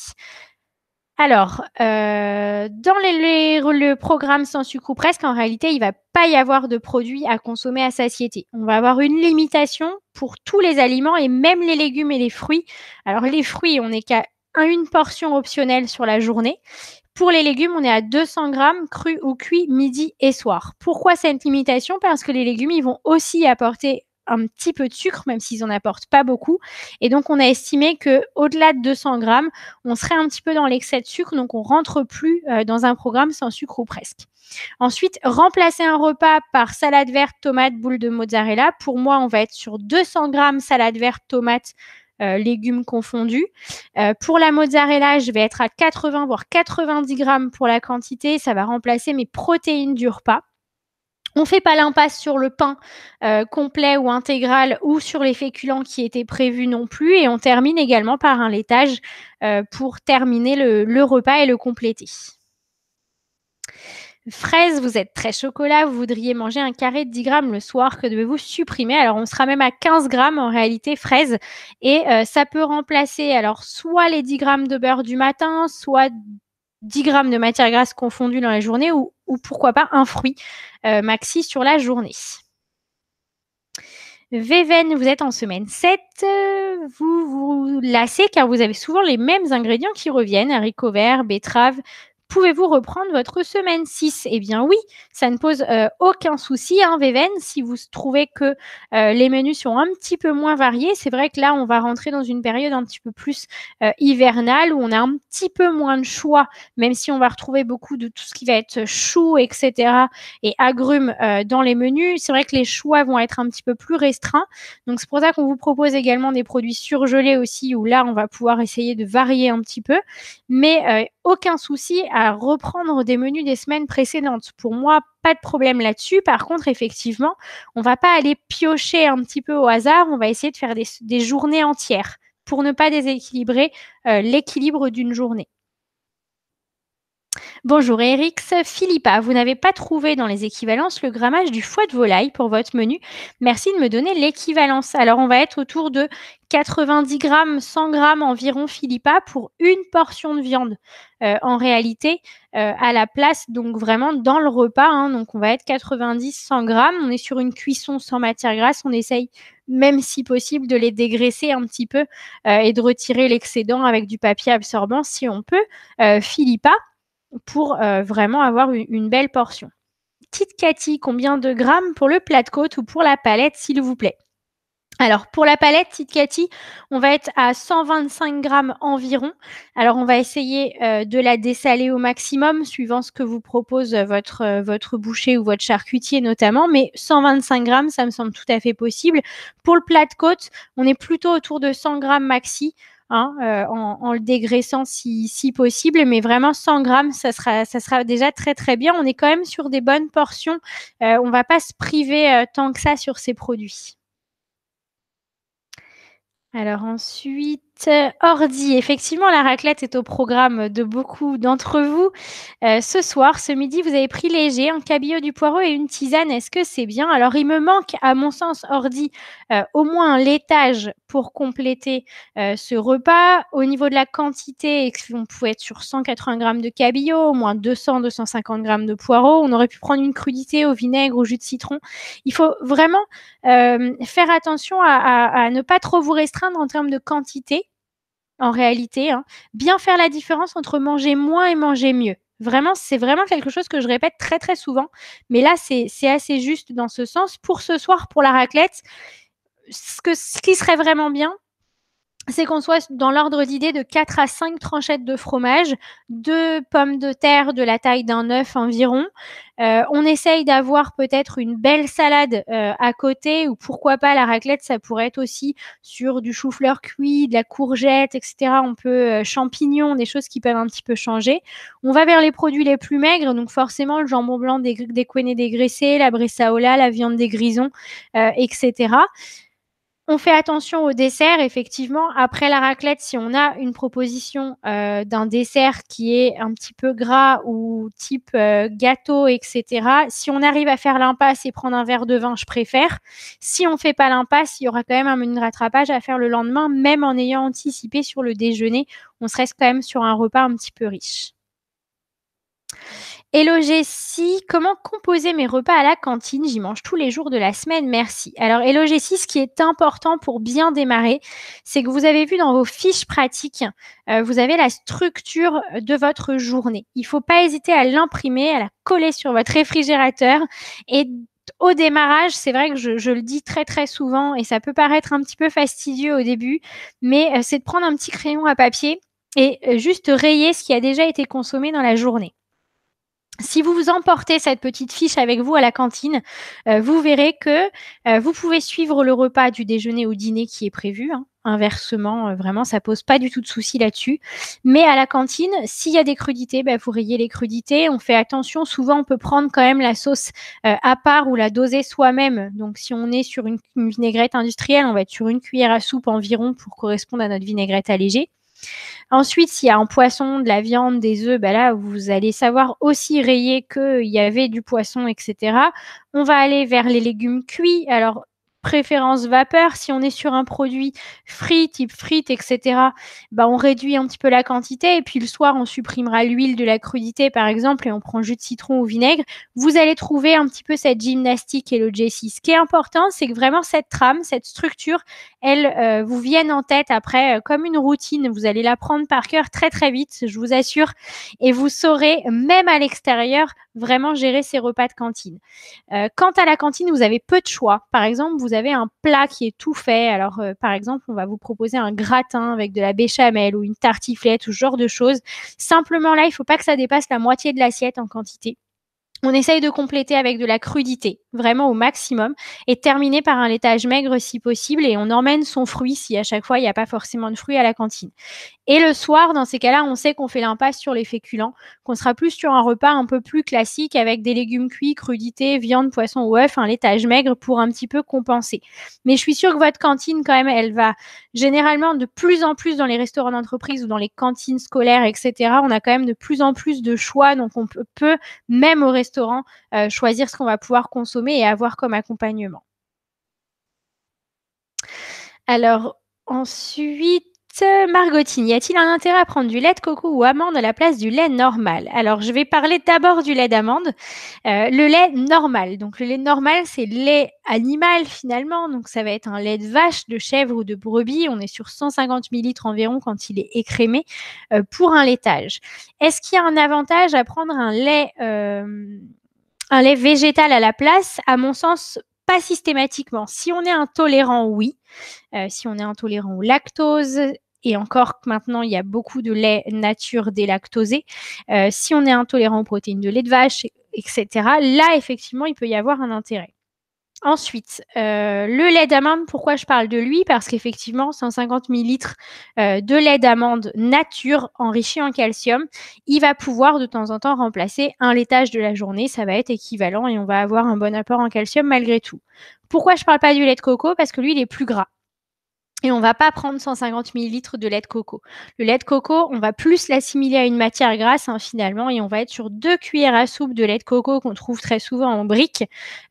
Alors, euh, dans le programme sans sucre ou presque, en réalité, il ne va pas y avoir de produits à consommer à satiété. On va avoir une limitation pour tous les aliments et même les légumes et les fruits. Alors, les fruits, on n'est qu'à une portion optionnelle sur la journée. Pour les légumes, on est à 200 grammes crus ou cuits midi et soir. Pourquoi cette limitation Parce que les légumes, ils vont aussi apporter un petit peu de sucre, même s'ils n'en apportent pas beaucoup. Et donc, on a estimé que au-delà de 200 grammes, on serait un petit peu dans l'excès de sucre, donc on rentre plus euh, dans un programme sans sucre ou presque. Ensuite, remplacer un repas par salade verte, tomate, boule de mozzarella. Pour moi, on va être sur 200 grammes salade verte, tomate. Euh, légumes confondus. Euh, pour la mozzarella, je vais être à 80 voire 90 grammes pour la quantité. Ça va remplacer mes protéines du repas. On ne fait pas l'impasse sur le pain euh, complet ou intégral ou sur les féculents qui étaient prévus non plus. Et on termine également par un laitage euh, pour terminer le, repas et le compléter fraise, vous êtes très chocolat, vous voudriez manger un carré de 10 grammes le soir, que devez-vous supprimer Alors, on sera même à 15 grammes en réalité fraise. Et euh, ça peut remplacer alors soit les 10 grammes de beurre du matin, soit 10 grammes de matière grasse confondue dans la journée ou, pourquoi pas un fruit euh, maxi sur la journée. Véven, vous êtes en semaine 7. Euh, vous vous lassez car vous avez souvent les mêmes ingrédients qui reviennent haricots verts, betteraves, Pouvez-vous reprendre votre semaine 6 Eh bien oui, ça ne pose euh, aucun souci, hein, Véven. Si vous trouvez que euh, les menus sont un petit peu moins variés, c'est vrai que là, on va rentrer dans une période un petit peu plus euh, hivernale où on a un petit peu moins de choix, même si on va retrouver beaucoup de tout ce qui va être choux, etc. et agrumes dans les menus. C'est vrai que les choix vont être un petit peu plus restreints. Donc c'est pour ça qu'on vous propose également des produits surgelés aussi, où là, on va pouvoir essayer de varier un petit peu. Mais aucun souci à reprendre des menus des semaines précédentes. Pour moi, pas de problème là-dessus. Par contre, effectivement, on va pas aller piocher un petit peu au hasard. On va essayer de faire des, journées entières pour ne pas déséquilibrer euh, l'équilibre d'une journée. Bonjour Eric, Philippa, vous n'avez pas trouvé dans les équivalences le grammage du foie de volaille pour votre menu. Merci de me donner l'équivalence. Alors, on va être autour de 90 grammes, 100 grammes environ, Philippa, pour une portion de viande. Euh, en réalité, euh, à la place, donc vraiment dans le repas. Hein, donc, on va être 90, 100 grammes. On est sur une cuisson sans matière grasse. On essaye, même si possible, de les dégraisser un petit peu euh, et de retirer l'excédent avec du papier absorbant si on peut. Philippa, pour euh, vraiment avoir une, belle portion. Petite Cathy, combien de grammes pour le plat de côte ou pour la palette, s'il vous plaît alors pour la palette, Tite Cathy, on va être à 125 grammes environ. Alors on va essayer euh, de la dessaler au maximum, suivant ce que vous propose euh, votre, votre boucher ou votre charcutier notamment. Mais 125 grammes, ça me semble tout à fait possible. Pour le plat de côte, on est plutôt autour de 100 grammes maxi. Hein, euh, en, le dégraissant si, possible. Mais vraiment 100 grammes, ça sera, déjà très très bien. On est quand même sur des bonnes portions. Euh, on ne va pas se priver euh, tant que ça sur ces produits. Alors ensuite, euh, ordi. Effectivement, la raclette est au programme de beaucoup d'entre vous. Euh, ce soir, ce midi, vous avez pris léger, un cabillaud du poireau et une tisane. Est-ce que c'est bien Alors, il me manque, à mon sens, Ordi, euh, au moins l'étage pour compléter ce repas. Au niveau de la quantité, on pouvait être sur 180 grammes de cabillaud, au moins 200-250 grammes de poireau. On aurait pu prendre une crudité au vinaigre, au jus de citron. Il faut vraiment faire attention à ne pas trop vous restreindre en termes de quantité en réalité, hein, bien faire la différence entre manger moins et manger mieux. Vraiment, c'est vraiment quelque chose que je répète très très souvent. Mais là, c'est assez juste dans ce sens. Pour ce soir, pour la raclette, ce, ce qui serait vraiment bien, c'est qu'on soit dans l'ordre d'idée de 4 à 5 tranchettes de fromage, deux pommes de terre de la taille d'un œuf environ. Euh, on essaye d'avoir peut-être une belle salade euh, à côté, ou pourquoi pas la raclette, ça pourrait être aussi sur du chou-fleur cuit, de la courgette, etc. On peut euh, champignons, des choses qui peuvent un petit peu changer. On va vers les produits les plus maigres, donc forcément le jambon blanc des, dégraissé, la bressaola, la viande des grisons, etc. On fait attention au dessert, effectivement. Après la raclette, si on a une proposition euh, d'un dessert qui est un petit peu gras ou type euh, gâteau, etc., si on arrive à faire l'impasse et prendre un verre de vin, je préfère. Si on ne fait pas l'impasse, il y aura quand même un menu de rattrapage à faire le lendemain, même en ayant anticipé sur le déjeuner. On se reste quand même sur un repas un petit peu riche si, comment composer mes repas à la cantine J'y mange tous les jours de la semaine, merci. Alors si ce qui est important pour bien démarrer, c'est que vous avez vu dans vos fiches pratiques, euh, vous avez la structure de votre journée. Il ne faut pas hésiter à l'imprimer, à la coller sur votre réfrigérateur et au démarrage, c'est vrai que je, le dis très très souvent et ça peut paraître un petit peu fastidieux au début, mais euh, c'est de prendre un petit crayon à papier et euh, juste rayer ce qui a déjà été consommé dans la journée. Si vous vous emportez cette petite fiche avec vous à la cantine, euh, vous verrez que euh, vous pouvez suivre le repas du déjeuner au dîner qui est prévu. Hein. Inversement, euh, vraiment, ça pose pas du tout de souci là-dessus. Mais à la cantine, s'il y a des crudités, bah, vous rayez les crudités. On fait attention. Souvent, on peut prendre quand même la sauce à part ou la doser soi-même. Donc, si on est sur une vinaigrette industrielle, on va être sur une cuillère à soupe environ pour correspondre à notre vinaigrette allégée. Ensuite, s'il y a un poisson, de la viande, des œufs, ben là, vous allez savoir aussi rayer qu'il y avait du poisson, etc. On va aller vers les légumes cuits. Alors, préférence vapeur. Si on est sur un produit frit, type frites, etc., bah, on réduit un petit peu la quantité. Et puis le soir, on supprimera l'huile de la crudité, par exemple, et on prend jus de citron ou vinaigre. Vous allez trouver un petit peu cette gymnastique et le J6. Ce qui est important, c'est que vraiment cette trame, cette structure, elle euh, vous vienne en tête après euh, comme une routine. Vous allez la prendre par cœur très très vite, je vous assure. Et vous saurez, même à l'extérieur, vraiment gérer ces repas de cantine. Euh, quant à la cantine, vous avez peu de choix. Par exemple, vous avez un plat qui est tout fait, alors euh, par exemple, on va vous proposer un gratin avec de la béchamel ou une tartiflette ou ce genre de choses. Simplement là, il faut pas que ça dépasse la moitié de l'assiette en quantité. On essaye de compléter avec de la crudité vraiment au maximum, et terminer par un laitage maigre si possible, et on emmène son fruit si à chaque fois il n'y a pas forcément de fruits à la cantine. Et le soir, dans ces cas-là, on sait qu'on fait l'impasse sur les féculents, qu'on sera plus sur un repas un peu plus classique avec des légumes cuits, crudités, viande, poisson ou œuf, un laitage maigre pour un petit peu compenser. Mais je suis sûre que votre cantine, quand même, elle va généralement de plus en plus dans les restaurants d'entreprise ou dans les cantines scolaires, etc. On a quand même de plus en plus de choix, donc on peut même au restaurant euh, choisir ce qu'on va pouvoir consommer avoir comme accompagnement. Alors ensuite, Margotine, y a-t-il un intérêt à prendre du lait de coco ou amande à la place du lait normal Alors, je vais parler d'abord du lait d'amande. Euh, le lait normal. Donc, le lait normal, c'est le lait animal finalement. Donc, ça va être un lait de vache, de chèvre ou de brebis. On est sur 150 ml environ quand il est écrémé euh, pour un laitage. Est-ce qu'il y a un avantage à prendre un lait euh, un lait végétal à la place, à mon sens, pas systématiquement. Si on est intolérant, oui. Euh, si on est intolérant au lactose, et encore que maintenant, il y a beaucoup de lait nature délactosé. Euh, si on est intolérant aux protéines de lait de vache, etc., là, effectivement, il peut y avoir un intérêt. Ensuite, euh, le lait d'amande, pourquoi je parle de lui Parce qu'effectivement, 150 ml euh, de lait d'amande nature enrichi en calcium, il va pouvoir de temps en temps remplacer un laitage de la journée. Ça va être équivalent et on va avoir un bon apport en calcium malgré tout. Pourquoi je ne parle pas du lait de coco Parce que lui, il est plus gras on ne va pas prendre 150 ml de lait de coco. Le lait de coco, on va plus l'assimiler à une matière grasse hein, finalement et on va être sur deux cuillères à soupe de lait de coco qu'on trouve très souvent en briques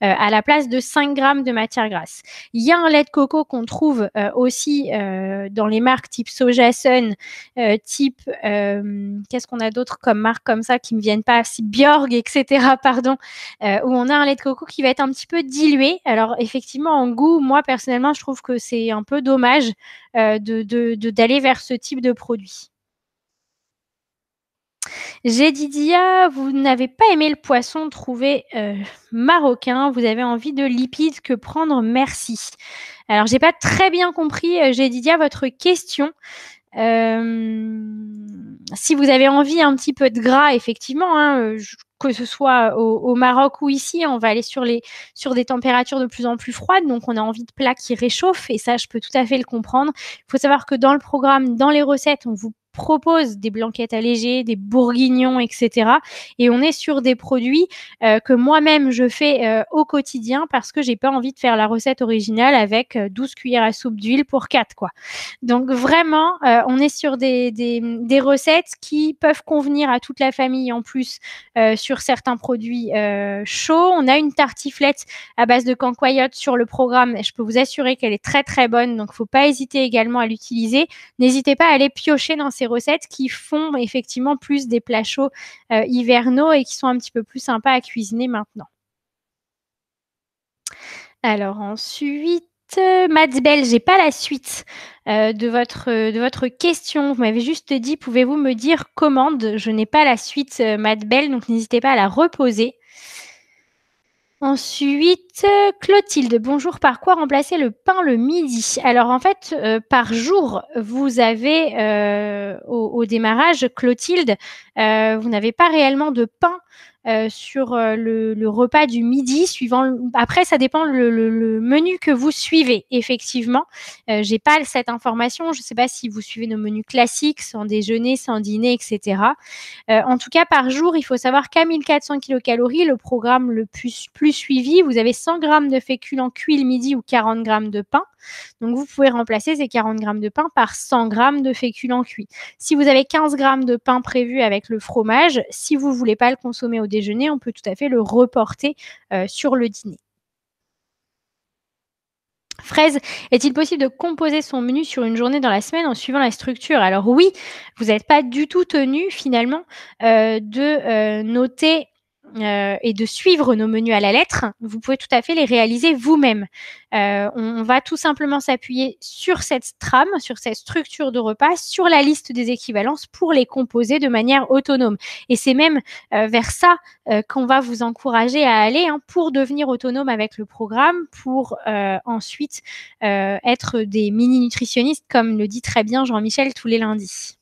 euh, à la place de 5 grammes de matière grasse. Il y a un lait de coco qu'on trouve euh, aussi euh, dans les marques type Sojasun, type qu'est-ce qu'on a d'autres comme marques comme ça qui ne viennent pas si Bjorg, etc. Pardon, où on a un lait de coco qui va être un petit peu dilué. Alors effectivement en goût, moi personnellement je trouve que c'est un peu dommage euh, de d'aller vers ce type de produit. J'ai Didia, vous n'avez pas aimé le poisson trouvé euh, marocain, vous avez envie de lipides que prendre, merci. Alors, j'ai pas très bien compris, euh, j'ai Didia, votre question. si vous avez envie un petit peu de gras, effectivement, hein, je que ce soit euh, au, Maroc ou ici, on va aller sur, sur des températures de plus en plus froides, donc on a envie de plats qui réchauffent, et ça, je peux tout à fait le comprendre. Il faut savoir que dans le programme, dans les recettes, on vous propose des blanquettes allégées, des bourguignons, etc. Et on est sur des produits euh, que moi-même je fais euh, au quotidien parce que j'ai pas envie de faire la recette originale avec 12 euh, cuillères à soupe d'huile pour 4 quoi. Donc vraiment, on est sur des, recettes qui peuvent convenir à toute la famille en plus sur certains produits chauds. On a une tartiflette à base de cancoyote sur le programme. et Je peux vous assurer qu'elle est très très bonne, donc faut pas hésiter également à l'utiliser. N'hésitez pas à aller piocher dans ces recettes qui font effectivement plus des plats chauds euh, hivernaux et qui sont un petit peu plus sympas à cuisiner maintenant. Alors ensuite, euh, Mads Bell, j'ai pas la suite euh, de, votre, de votre question. Vous m'avez juste dit, pouvez-vous me dire commande Je n'ai pas la suite, euh, donc n'hésitez pas à la reposer. Ensuite, Clotilde, bonjour, par quoi remplacer le pain le midi Alors en fait, euh, par jour, vous avez euh, au, démarrage, Clotilde, euh, vous n'avez pas réellement de pain euh, sur euh, le, repas du midi suivant. Après, ça dépend le, menu que vous suivez. Effectivement, euh, j'ai pas cette information. Je sais pas si vous suivez nos menus classiques, sans déjeuner, sans dîner, etc. en tout cas, par jour, il faut savoir qu'à 1400 kilocalories, le programme le plus, plus suivi, vous avez 100 grammes de féculents cuits le midi ou 40 grammes de pain. Donc vous pouvez remplacer ces 40 grammes de pain par 100 grammes de féculents cuits. Si vous avez 15 grammes de pain prévu avec le fromage, si vous ne voulez pas le consommer au déjeuner, on peut tout à fait le reporter euh, sur le dîner. Fraise, est-il possible de composer son menu sur une journée dans la semaine en suivant la structure Alors oui, vous n'êtes pas du tout tenu finalement euh, de euh, noter euh, et de suivre nos menus à la lettre, vous pouvez tout à fait les réaliser vous-même. Euh, on, va tout simplement s'appuyer sur cette trame, sur cette structure de repas, sur la liste des équivalences pour les composer de manière autonome. Et c'est même euh, vers ça qu'on va vous encourager à aller hein, pour devenir autonome avec le programme, pour ensuite être des mini-nutritionnistes, comme le dit très bien Jean-Michel tous les lundis.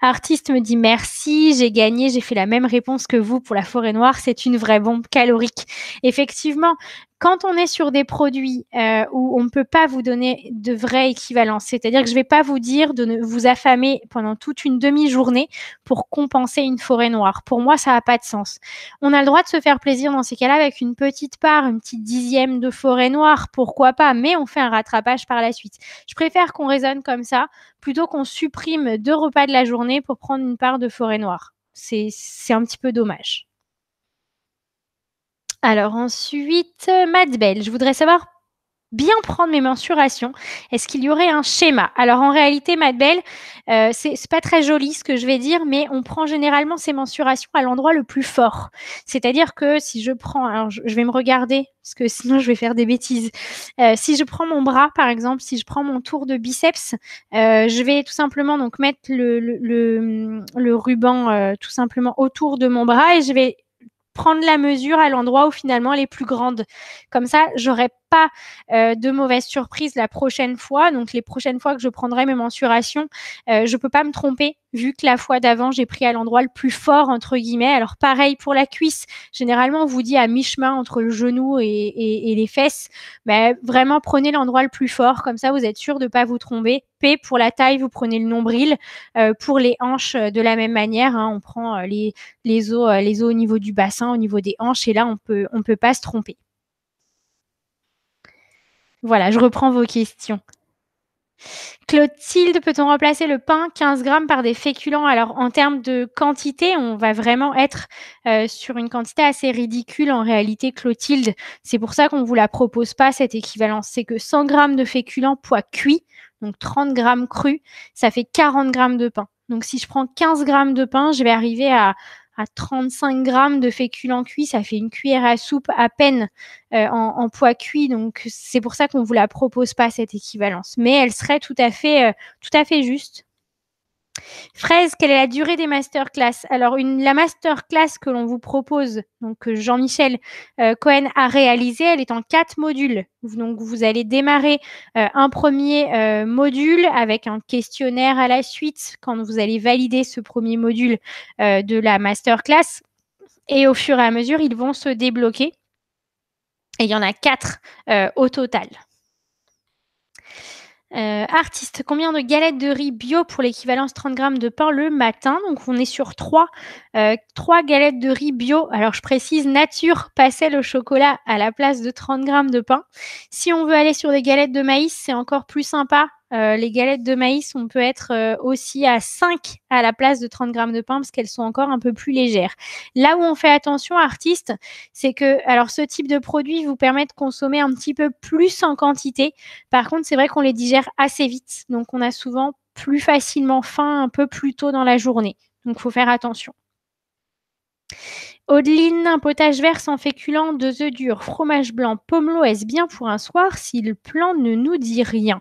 Artiste me dit merci, j'ai gagné, j'ai fait la même réponse que vous pour la forêt noire, c'est une vraie bombe calorique. Effectivement, quand on est sur des produits euh, où on ne peut pas vous donner de vraie équivalence, c'est-à-dire que je ne vais pas vous dire de ne vous affamer pendant toute une demi-journée pour compenser une forêt noire. Pour moi, ça n'a pas de sens. On a le droit de se faire plaisir dans ces cas-là avec une petite part, une petite dixième de forêt noire, pourquoi pas, mais on fait un rattrapage par la suite. Je préfère qu'on raisonne comme ça plutôt qu'on supprime deux repas de la journée pour prendre une part de forêt noire. C'est un petit peu dommage. Alors ensuite, euh, mad je voudrais savoir bien prendre mes mensurations. Est-ce qu'il y aurait un schéma Alors en réalité, mad Bell, euh, c'est pas très joli ce que je vais dire, mais on prend généralement ses mensurations à l'endroit le plus fort. C'est-à-dire que si je prends, alors je, vais me regarder parce que sinon je vais faire des bêtises. Euh, si je prends mon bras par exemple, si je prends mon tour de biceps, euh, je vais tout simplement donc mettre le, le ruban tout simplement autour de mon bras et je vais prendre la mesure à l'endroit où finalement elle est plus grande. Comme ça, j'aurais pas euh, de mauvaise surprise la prochaine fois. Donc les prochaines fois que je prendrai mes mensurations, je euh, je peux pas me tromper vu que la fois d'avant j'ai pris à l'endroit le plus fort entre guillemets. Alors pareil pour la cuisse. Généralement on vous dit à mi-chemin entre le genou et, les fesses. mais bah, vraiment prenez l'endroit le plus fort. Comme ça vous êtes sûr de ne pas vous tromper. P pour la taille vous prenez le nombril. Euh, pour les hanches de la même manière, hein, on prend les les os les os au niveau du bassin, au niveau des hanches et là on peut on peut pas se tromper. Voilà, je reprends vos questions. Clotilde, peut-on remplacer le pain 15 grammes par des féculents Alors, en termes de quantité, on va vraiment être euh, sur une quantité assez ridicule en réalité, Clotilde. C'est pour ça qu'on ne vous la propose pas, cette équivalence. C'est que 100 grammes de féculents poids cuit, donc 30 grammes crus, ça fait 40 grammes de pain. Donc, si je prends 15 grammes de pain, je vais arriver à, à 35 grammes de en cuit, ça fait une cuillère à soupe à peine euh, en, poids cuit. Donc c'est pour ça qu'on vous la propose pas cette équivalence, mais elle serait tout à fait, euh, tout à fait juste Fraise, quelle est la durée des masterclass Alors, la masterclass que l'on vous propose, donc que Jean-Michel euh, Cohen a réalisée, elle est en quatre modules. Donc, vous allez démarrer euh, un premier euh, module avec un questionnaire à la suite quand vous allez valider ce premier module de la masterclass. Et au fur et à mesure, ils vont se débloquer. Et il y en a quatre au total. Euh, artiste, combien de galettes de riz bio pour l'équivalence 30 grammes de pain le matin Donc on est sur 3, euh, 3 galettes de riz bio. Alors je précise, nature passait le chocolat à la place de 30 grammes de pain. Si on veut aller sur des galettes de maïs, c'est encore plus sympa. Euh, les galettes de maïs, on peut être euh, aussi à 5 à la place de 30 grammes de pain parce qu'elles sont encore un peu plus légères. Là où on fait attention, artistes, c'est que alors ce type de produit vous permet de consommer un petit peu plus en quantité. Par contre, c'est vrai qu'on les digère assez vite, donc on a souvent plus facilement faim un peu plus tôt dans la journée. Donc, il faut faire attention. Audeline, un potage vert sans féculent, deux œufs durs, fromage blanc, pomelo, est-ce bien pour un soir si le plan ne nous dit rien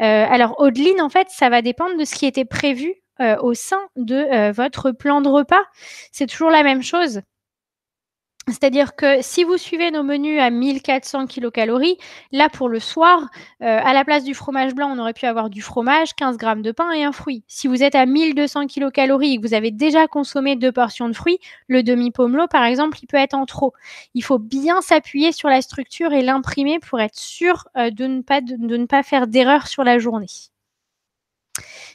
euh, alors, Audeline, en fait, ça va dépendre de ce qui était prévu euh, au sein de euh, votre plan de repas. C'est toujours la même chose. C'est-à-dire que si vous suivez nos menus à 1400 kilocalories, là pour le soir, euh, à la place du fromage blanc, on aurait pu avoir du fromage, 15 grammes de pain et un fruit. Si vous êtes à 1200 kilocalories et que vous avez déjà consommé deux portions de fruits, le demi-pomelo par exemple, il peut être en trop. Il faut bien s'appuyer sur la structure et l'imprimer pour être sûr euh, de, ne pas, de ne pas faire d'erreur sur la journée.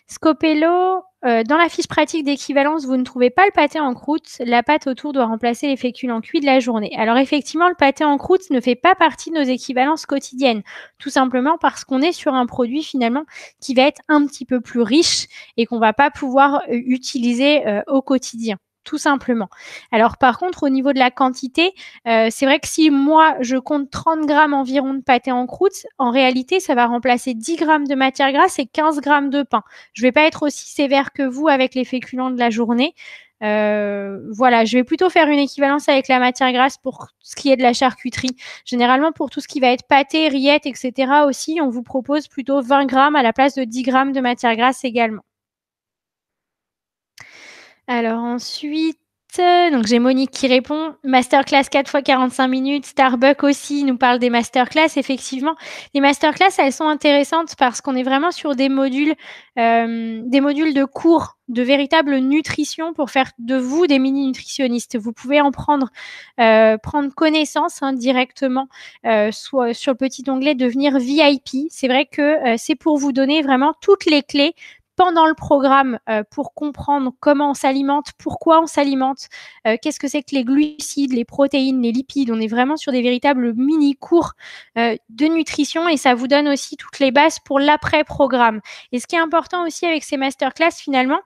Scopello, euh, dans la fiche pratique d'équivalence, vous ne trouvez pas le pâté en croûte. La pâte autour doit remplacer les féculents cuit de la journée. Alors effectivement, le pâté en croûte ne fait pas partie de nos équivalences quotidiennes, tout simplement parce qu'on est sur un produit finalement qui va être un petit peu plus riche et qu'on va pas pouvoir euh, utiliser euh, au quotidien tout simplement. Alors par contre, au niveau de la quantité, euh, c'est vrai que si moi je compte 30 grammes environ de pâté en croûte, en réalité, ça va remplacer 10 grammes de matière grasse et 15 grammes de pain. Je ne vais pas être aussi sévère que vous avec les féculents de la journée. Euh, voilà, je vais plutôt faire une équivalence avec la matière grasse pour ce qui est de la charcuterie. Généralement, pour tout ce qui va être pâté, rillettes, etc. aussi, on vous propose plutôt 20 grammes à la place de 10 grammes de matière grasse également. Alors ensuite, euh, donc j'ai Monique qui répond masterclass 4 fois 45 minutes, Starbucks aussi nous parle des masterclass. Effectivement, les masterclass elles sont intéressantes parce qu'on est vraiment sur des modules, euh, des modules de cours de véritable nutrition pour faire de vous des mini nutritionnistes. Vous pouvez en prendre, euh, prendre connaissance hein, directement soit sur le petit onglet devenir VIP. C'est vrai que c'est pour vous donner vraiment toutes les clés pendant le programme euh, pour comprendre comment on s'alimente, pourquoi on s'alimente, euh, qu'est-ce que c'est que les glucides, les protéines, les lipides. On est vraiment sur des véritables mini-cours euh, de nutrition et ça vous donne aussi toutes les bases pour l'après-programme. Et ce qui est important aussi avec ces masterclass finalement,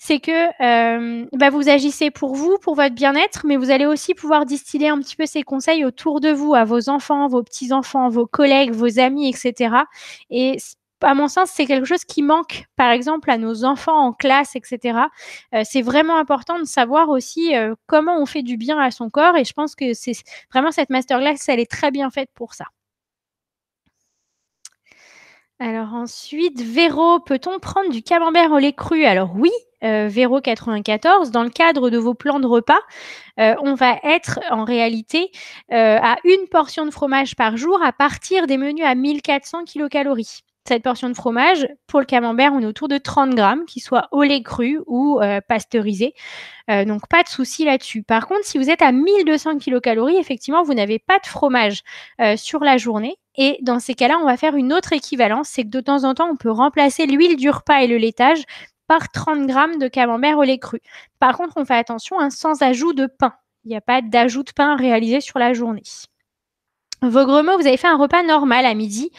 c'est que bah, vous agissez pour vous, pour votre bien-être, mais vous allez aussi pouvoir distiller un petit peu ces conseils autour de vous, à vos enfants, vos petits-enfants, vos collègues, vos amis, etc. Et à mon sens, c'est quelque chose qui manque, par exemple, à nos enfants en classe, etc. Euh, c'est vraiment important de savoir aussi euh, comment on fait du bien à son corps. Et je pense que c'est vraiment cette masterclass, elle est très bien faite pour ça. Alors ensuite, Véro, peut-on prendre du camembert au lait cru Alors oui, euh, Véro 94, dans le cadre de vos plans de repas, on va être en réalité à une portion de fromage par jour à partir des menus à 1400 kilocalories cette portion de fromage, pour le camembert, on est autour de 30 grammes, qu'il soit au lait cru ou euh, pasteurisé. Euh, donc, pas de souci là-dessus. Par contre, si vous êtes à 1200 kcal, effectivement, vous n'avez pas de fromage euh, sur la journée. Et dans ces cas-là, on va faire une autre équivalence, c'est que de temps en temps, on peut remplacer l'huile du repas et le laitage par 30 grammes de camembert au lait cru. Par contre, on fait attention un hein, sans ajout de pain. Il n'y a pas d'ajout de pain réalisé sur la journée. Vos vous avez fait un repas normal à midi.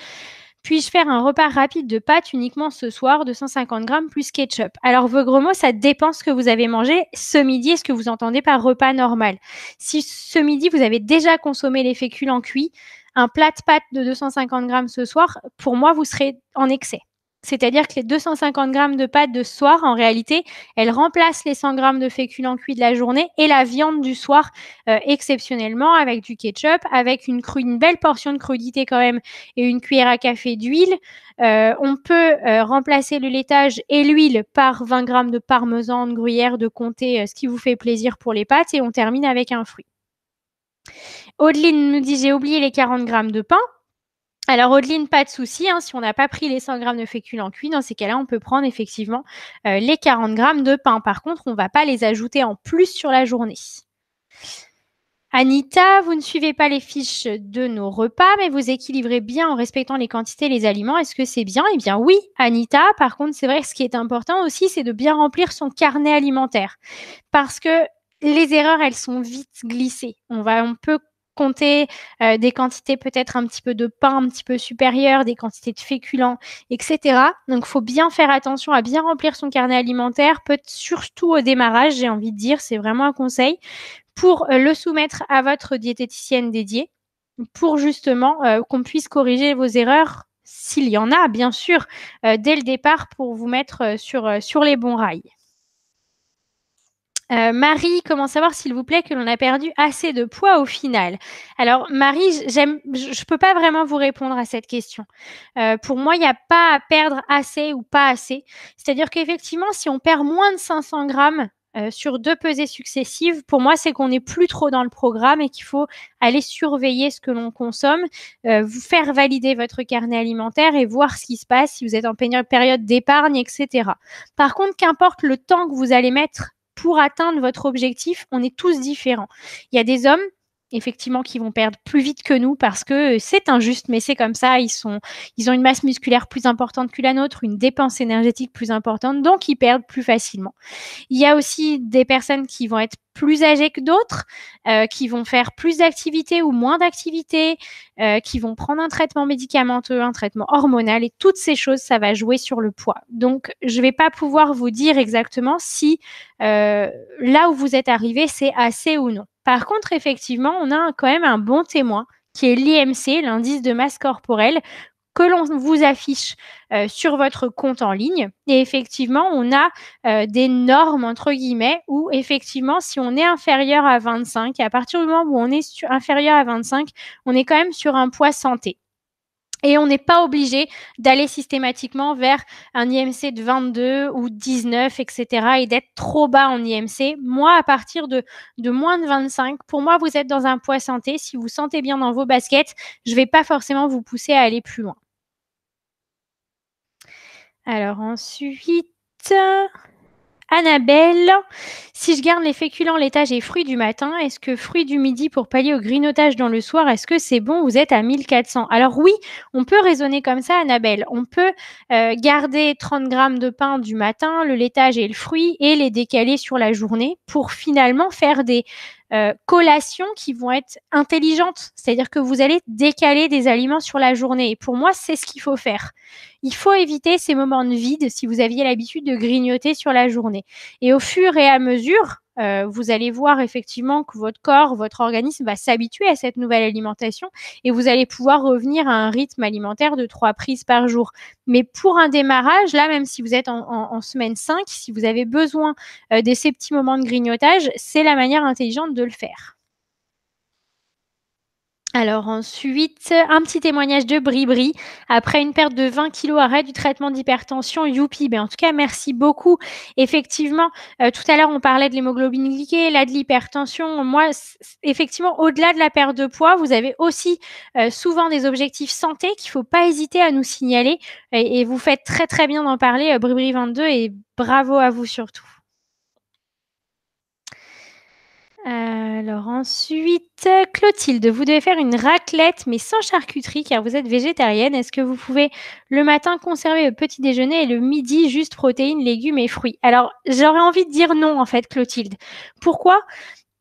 Puis-je faire un repas rapide de pâtes uniquement ce soir de 150 grammes plus ketchup Alors, vos gros mots, ça dépend ce que vous avez mangé ce midi et ce que vous entendez par repas normal. Si ce midi, vous avez déjà consommé les fécules en cuit, un plat de pâtes de 250 grammes ce soir, pour moi, vous serez en excès. C'est-à-dire que les 250 grammes de pâtes de soir, en réalité, elles remplacent les 100 grammes de féculents cuits de la journée et la viande du soir, euh, exceptionnellement, avec du ketchup, avec une, belle portion de crudité quand même et une cuillère à café d'huile. Euh, on peut euh, remplacer le laitage et l'huile par 20 grammes de parmesan, de gruyère, de comté, ce qui vous fait plaisir pour les pâtes, et on termine avec un fruit. Audeline nous dit j'ai oublié les 40 grammes de pain. Alors, Audeline, pas de souci. Hein. si on n'a pas pris les 100 grammes de en cuits, dans ces cas-là, on peut prendre effectivement euh, les 40 grammes de pain. Par contre, on ne va pas les ajouter en plus sur la journée. Anita, vous ne suivez pas les fiches de nos repas, mais vous équilibrez bien en respectant les quantités et les aliments. Est-ce que c'est bien Eh bien oui, Anita. Par contre, c'est vrai que ce qui est important aussi, c'est de bien remplir son carnet alimentaire. Parce que les erreurs, elles sont vite glissées. On, va, on peut compter euh, des quantités peut-être un petit peu de pain un petit peu supérieur des quantités de féculents, etc. Donc, il faut bien faire attention à bien remplir son carnet alimentaire, peut surtout au démarrage, j'ai envie de dire, c'est vraiment un conseil, pour euh, le soumettre à votre diététicienne dédiée pour justement euh, qu'on puisse corriger vos erreurs s'il y en a, bien sûr, dès le départ pour vous mettre sur, sur les bons rails. Euh, Marie, comment savoir, s'il vous plaît, que l'on a perdu assez de poids au final Alors, Marie, j'aime, je peux pas vraiment vous répondre à cette question. Euh, pour moi, il n'y a pas à perdre assez ou pas assez. C'est-à-dire qu'effectivement, si on perd moins de 500 grammes euh, sur deux pesées successives, pour moi, c'est qu'on n'est plus trop dans le programme et qu'il faut aller surveiller ce que l'on consomme, vous faire valider votre carnet alimentaire et voir ce qui se passe si vous êtes en période d'épargne, etc. Par contre, qu'importe le temps que vous allez mettre pour atteindre votre objectif, on est tous différents. Il y a des hommes effectivement qui vont perdre plus vite que nous parce que euh, c'est injuste, mais c'est comme ça. Ils, sont, ils ont une masse musculaire plus importante que la nôtre, une dépense énergétique plus importante, donc ils perdent plus facilement. Il y a aussi des personnes qui vont être plus âgées que d'autres, euh, qui vont faire plus d'activités ou moins d'activités, euh, qui vont prendre un traitement médicamenteux, un traitement hormonal, et toutes ces choses, ça va jouer sur le poids. Donc, je ne vais pas pouvoir vous dire exactement si là où vous êtes arrivé, c'est assez ou non. Par contre, effectivement, on a quand même un bon témoin qui est l'IMC, l'indice de masse corporelle, que l'on vous affiche euh, sur votre compte en ligne. Et effectivement, on a euh, des normes, entre guillemets, où effectivement, si on est inférieur à 25, à partir du moment où on est inférieur à 25, on est quand même sur un poids santé. Et on n'est pas obligé d'aller systématiquement vers un IMC de 22 ou 19, etc. et d'être trop bas en IMC. Moi, à partir de, moins de 25, pour moi, vous êtes dans un poids santé. Si vous sentez bien dans vos baskets, je ne vais pas forcément vous pousser à aller plus loin. Alors ensuite... Annabelle, si je garde les féculents, l'étage et fruits du matin, est-ce que fruits du midi pour pallier au grignotage dans le soir, est-ce que c'est bon Vous êtes à 1400. Alors oui, on peut raisonner comme ça, Annabelle. On peut euh, garder 30 grammes de pain du matin, le laitage et le fruit, et les décaler sur la journée pour finalement faire des euh, collations qui vont être intelligentes, c'est-à-dire que vous allez décaler des aliments sur la journée. Et pour moi, c'est ce qu'il faut faire. Il faut éviter ces moments de vide si vous aviez l'habitude de grignoter sur la journée. Et au fur et à mesure, euh, vous allez voir effectivement que votre corps, votre organisme va s'habituer à cette nouvelle alimentation et vous allez pouvoir revenir à un rythme alimentaire de trois prises par jour. Mais pour un démarrage, là, même si vous êtes en, semaine 5, si vous avez besoin euh, de ces petits moments de grignotage, c'est la manière intelligente de le faire. Alors ensuite, un petit témoignage de Bribri. Après une perte de 20 kilos, arrêt du traitement d'hypertension, youpi. Ben en tout cas, merci beaucoup. Effectivement, euh, tout à l'heure, on parlait de l'hémoglobine liquée, là de l'hypertension. Moi, effectivement, au-delà de la perte de poids, vous avez aussi euh, souvent des objectifs santé qu'il ne faut pas hésiter à nous signaler. Et, vous faites très très bien d'en parler, euh, Bribri22, et bravo à vous surtout. Alors ensuite, Clotilde, vous devez faire une raclette mais sans charcuterie car vous êtes végétarienne. Est-ce que vous pouvez le matin conserver le petit déjeuner et le midi juste protéines, légumes et fruits Alors j'aurais envie de dire non en fait Clotilde. Pourquoi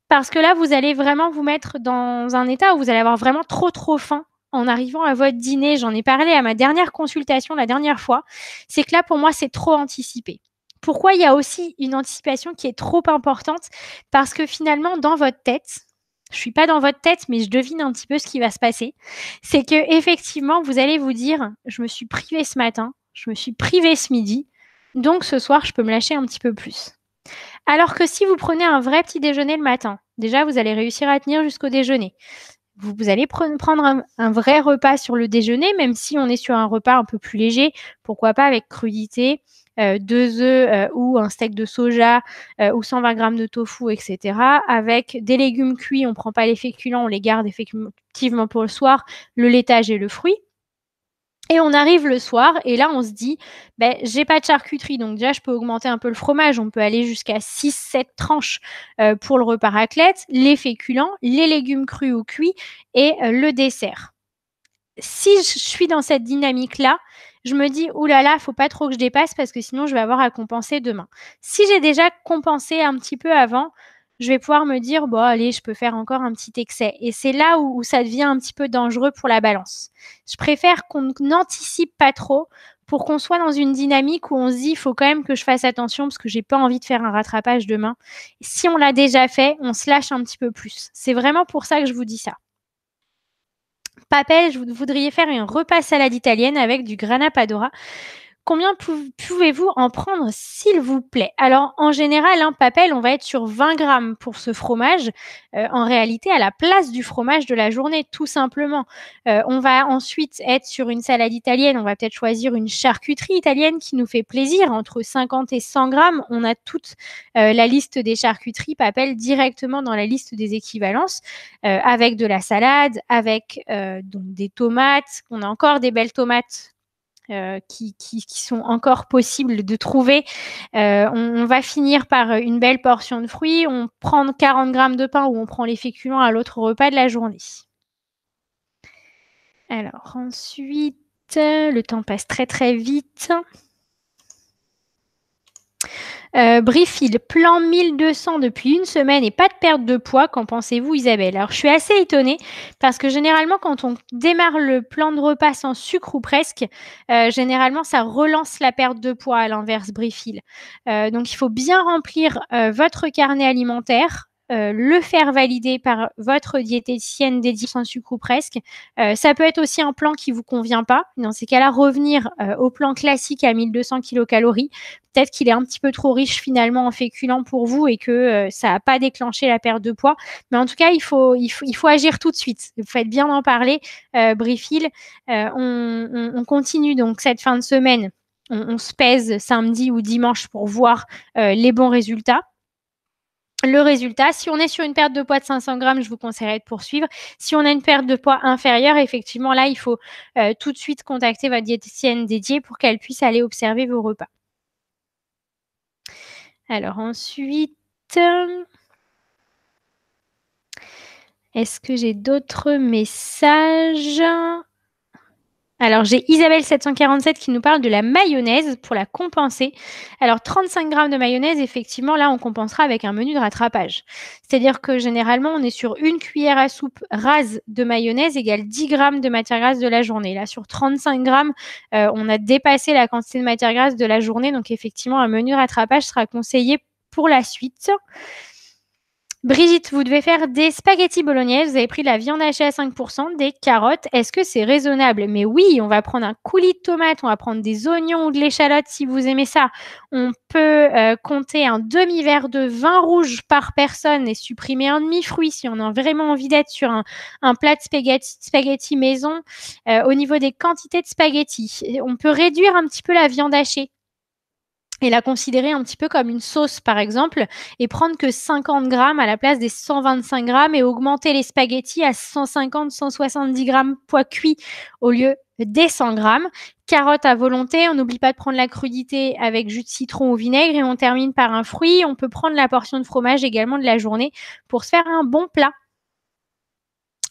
Parce que là vous allez vraiment vous mettre dans un état où vous allez avoir vraiment trop trop faim en arrivant à votre dîner. J'en ai parlé à ma dernière consultation la dernière fois. C'est que là pour moi c'est trop anticipé. Pourquoi il y a aussi une anticipation qui est trop importante Parce que finalement, dans votre tête, je suis pas dans votre tête, mais je devine un petit peu ce qui va se passer. C'est que effectivement, vous allez vous dire, je me suis privé ce matin, je me suis privé ce midi, donc ce soir, je peux me lâcher un petit peu plus. Alors que si vous prenez un vrai petit déjeuner le matin, déjà, vous allez réussir à tenir jusqu'au déjeuner. Vous, allez prendre un, vrai repas sur le déjeuner, même si on est sur un repas un peu plus léger, pourquoi pas avec crudité, euh, deux œufs euh, ou un steak de soja euh, ou 120 grammes de tofu, etc. Avec des légumes cuits, on ne prend pas les féculents, on les garde effectivement pour le soir, le laitage et le fruit. Et on arrive le soir et là on se dit, ben, j'ai pas de charcuterie, donc déjà je peux augmenter un peu le fromage, on peut aller jusqu'à 6-7 tranches pour le repas raclette, les féculents, les légumes crus ou cuits et le dessert. Si je suis dans cette dynamique-là, je me dis, oulala, faut pas trop que je dépasse parce que sinon je vais avoir à compenser demain. Si j'ai déjà compensé un petit peu avant, je vais pouvoir me dire, bon, allez, je peux faire encore un petit excès. Et c'est là où, ça devient un petit peu dangereux pour la balance. Je préfère qu'on n'anticipe pas trop pour qu'on soit dans une dynamique où on se dit, faut quand même que je fasse attention parce que j'ai pas envie de faire un rattrapage demain. Si on l'a déjà fait, on se lâche un petit peu plus. C'est vraiment pour ça que je vous dis ça. Papel, je voudriez faire un repas salade italienne avec du grana padora. Combien pouvez-vous en prendre, s'il vous plaît Alors, en général, un hein, papel, on va être sur 20 grammes pour ce fromage. Euh, en réalité, à la place du fromage de la journée, tout simplement. Euh, on va ensuite être sur une salade italienne. On va peut-être choisir une charcuterie italienne qui nous fait plaisir. Entre 50 et 100 grammes, on a toute euh, la liste des charcuteries papel directement dans la liste des équivalences, avec de la salade, avec donc des tomates. On a encore des belles tomates euh, qui, sont encore possibles de trouver. Euh, on, on, va finir par une belle portion de fruits. On prend 40 grammes de pain ou on prend les féculents à l'autre repas de la journée. Alors ensuite, le temps passe très très vite. Euh, Brifil, plan 1200 depuis une semaine et pas de perte de poids. Qu'en pensez-vous, Isabelle Alors, je suis assez étonnée parce que généralement, quand on démarre le plan de repas sans sucre ou presque, euh, généralement, ça relance la perte de poids à l'inverse, Brifil. Euh, donc, il faut bien remplir euh, votre carnet alimentaire euh, le faire valider par votre diététicienne dédiée sans sucre ou presque. Euh, ça peut être aussi un plan qui vous convient pas. Dans ces cas-là, revenir euh, au plan classique à 1200 kilocalories. Peut-être qu'il est un petit peu trop riche finalement en féculents pour vous et que ça n'a pas déclenché la perte de poids. Mais en tout cas, il faut, il faut, agir tout de suite. Vous faites bien d'en parler, Brifil. On, on, continue donc cette fin de semaine on, se pèse samedi ou dimanche pour voir les bons résultats le résultat. Si on est sur une perte de poids de 500 grammes, je vous conseillerais de poursuivre. Si on a une perte de poids inférieure, effectivement, là, il faut euh, tout de suite contacter votre diététicienne dédiée pour qu'elle puisse aller observer vos repas. Alors ensuite, euh, est-ce que j'ai d'autres messages alors, j'ai Isabelle747 qui nous parle de la mayonnaise pour la compenser. Alors, 35 grammes de mayonnaise, effectivement, là, on compensera avec un menu de rattrapage. C'est-à-dire que généralement, on est sur une cuillère à soupe rase de mayonnaise égale 10 grammes de matière grasse de la journée. Là, sur 35 grammes, euh, on a dépassé la quantité de matière grasse de la journée. Donc, effectivement, un menu de rattrapage sera conseillé pour la suite. Brigitte, vous devez faire des spaghettis bolognaises. Vous avez pris la viande hachée à 5%, des carottes. Est-ce que c'est raisonnable Mais oui, on va prendre un coulis de tomates, on va prendre des oignons ou de l'échalote si vous aimez ça. On peut euh, compter un demi-verre de vin rouge par personne et supprimer un demi-fruit si on a vraiment envie d'être sur un, plat de spaghettis maison. Euh, au niveau des quantités de spaghettis, on peut réduire un petit peu la viande hachée et la considérer un petit peu comme une sauce, par exemple, et prendre que 50 grammes à la place des 125 grammes et augmenter les spaghettis à 150-170 grammes poids cuit au lieu des 100 grammes. Carotte à volonté, on n'oublie pas de prendre la crudité avec jus de citron ou vinaigre et on termine par un fruit. On peut prendre la portion de fromage également de la journée pour se faire un bon plat.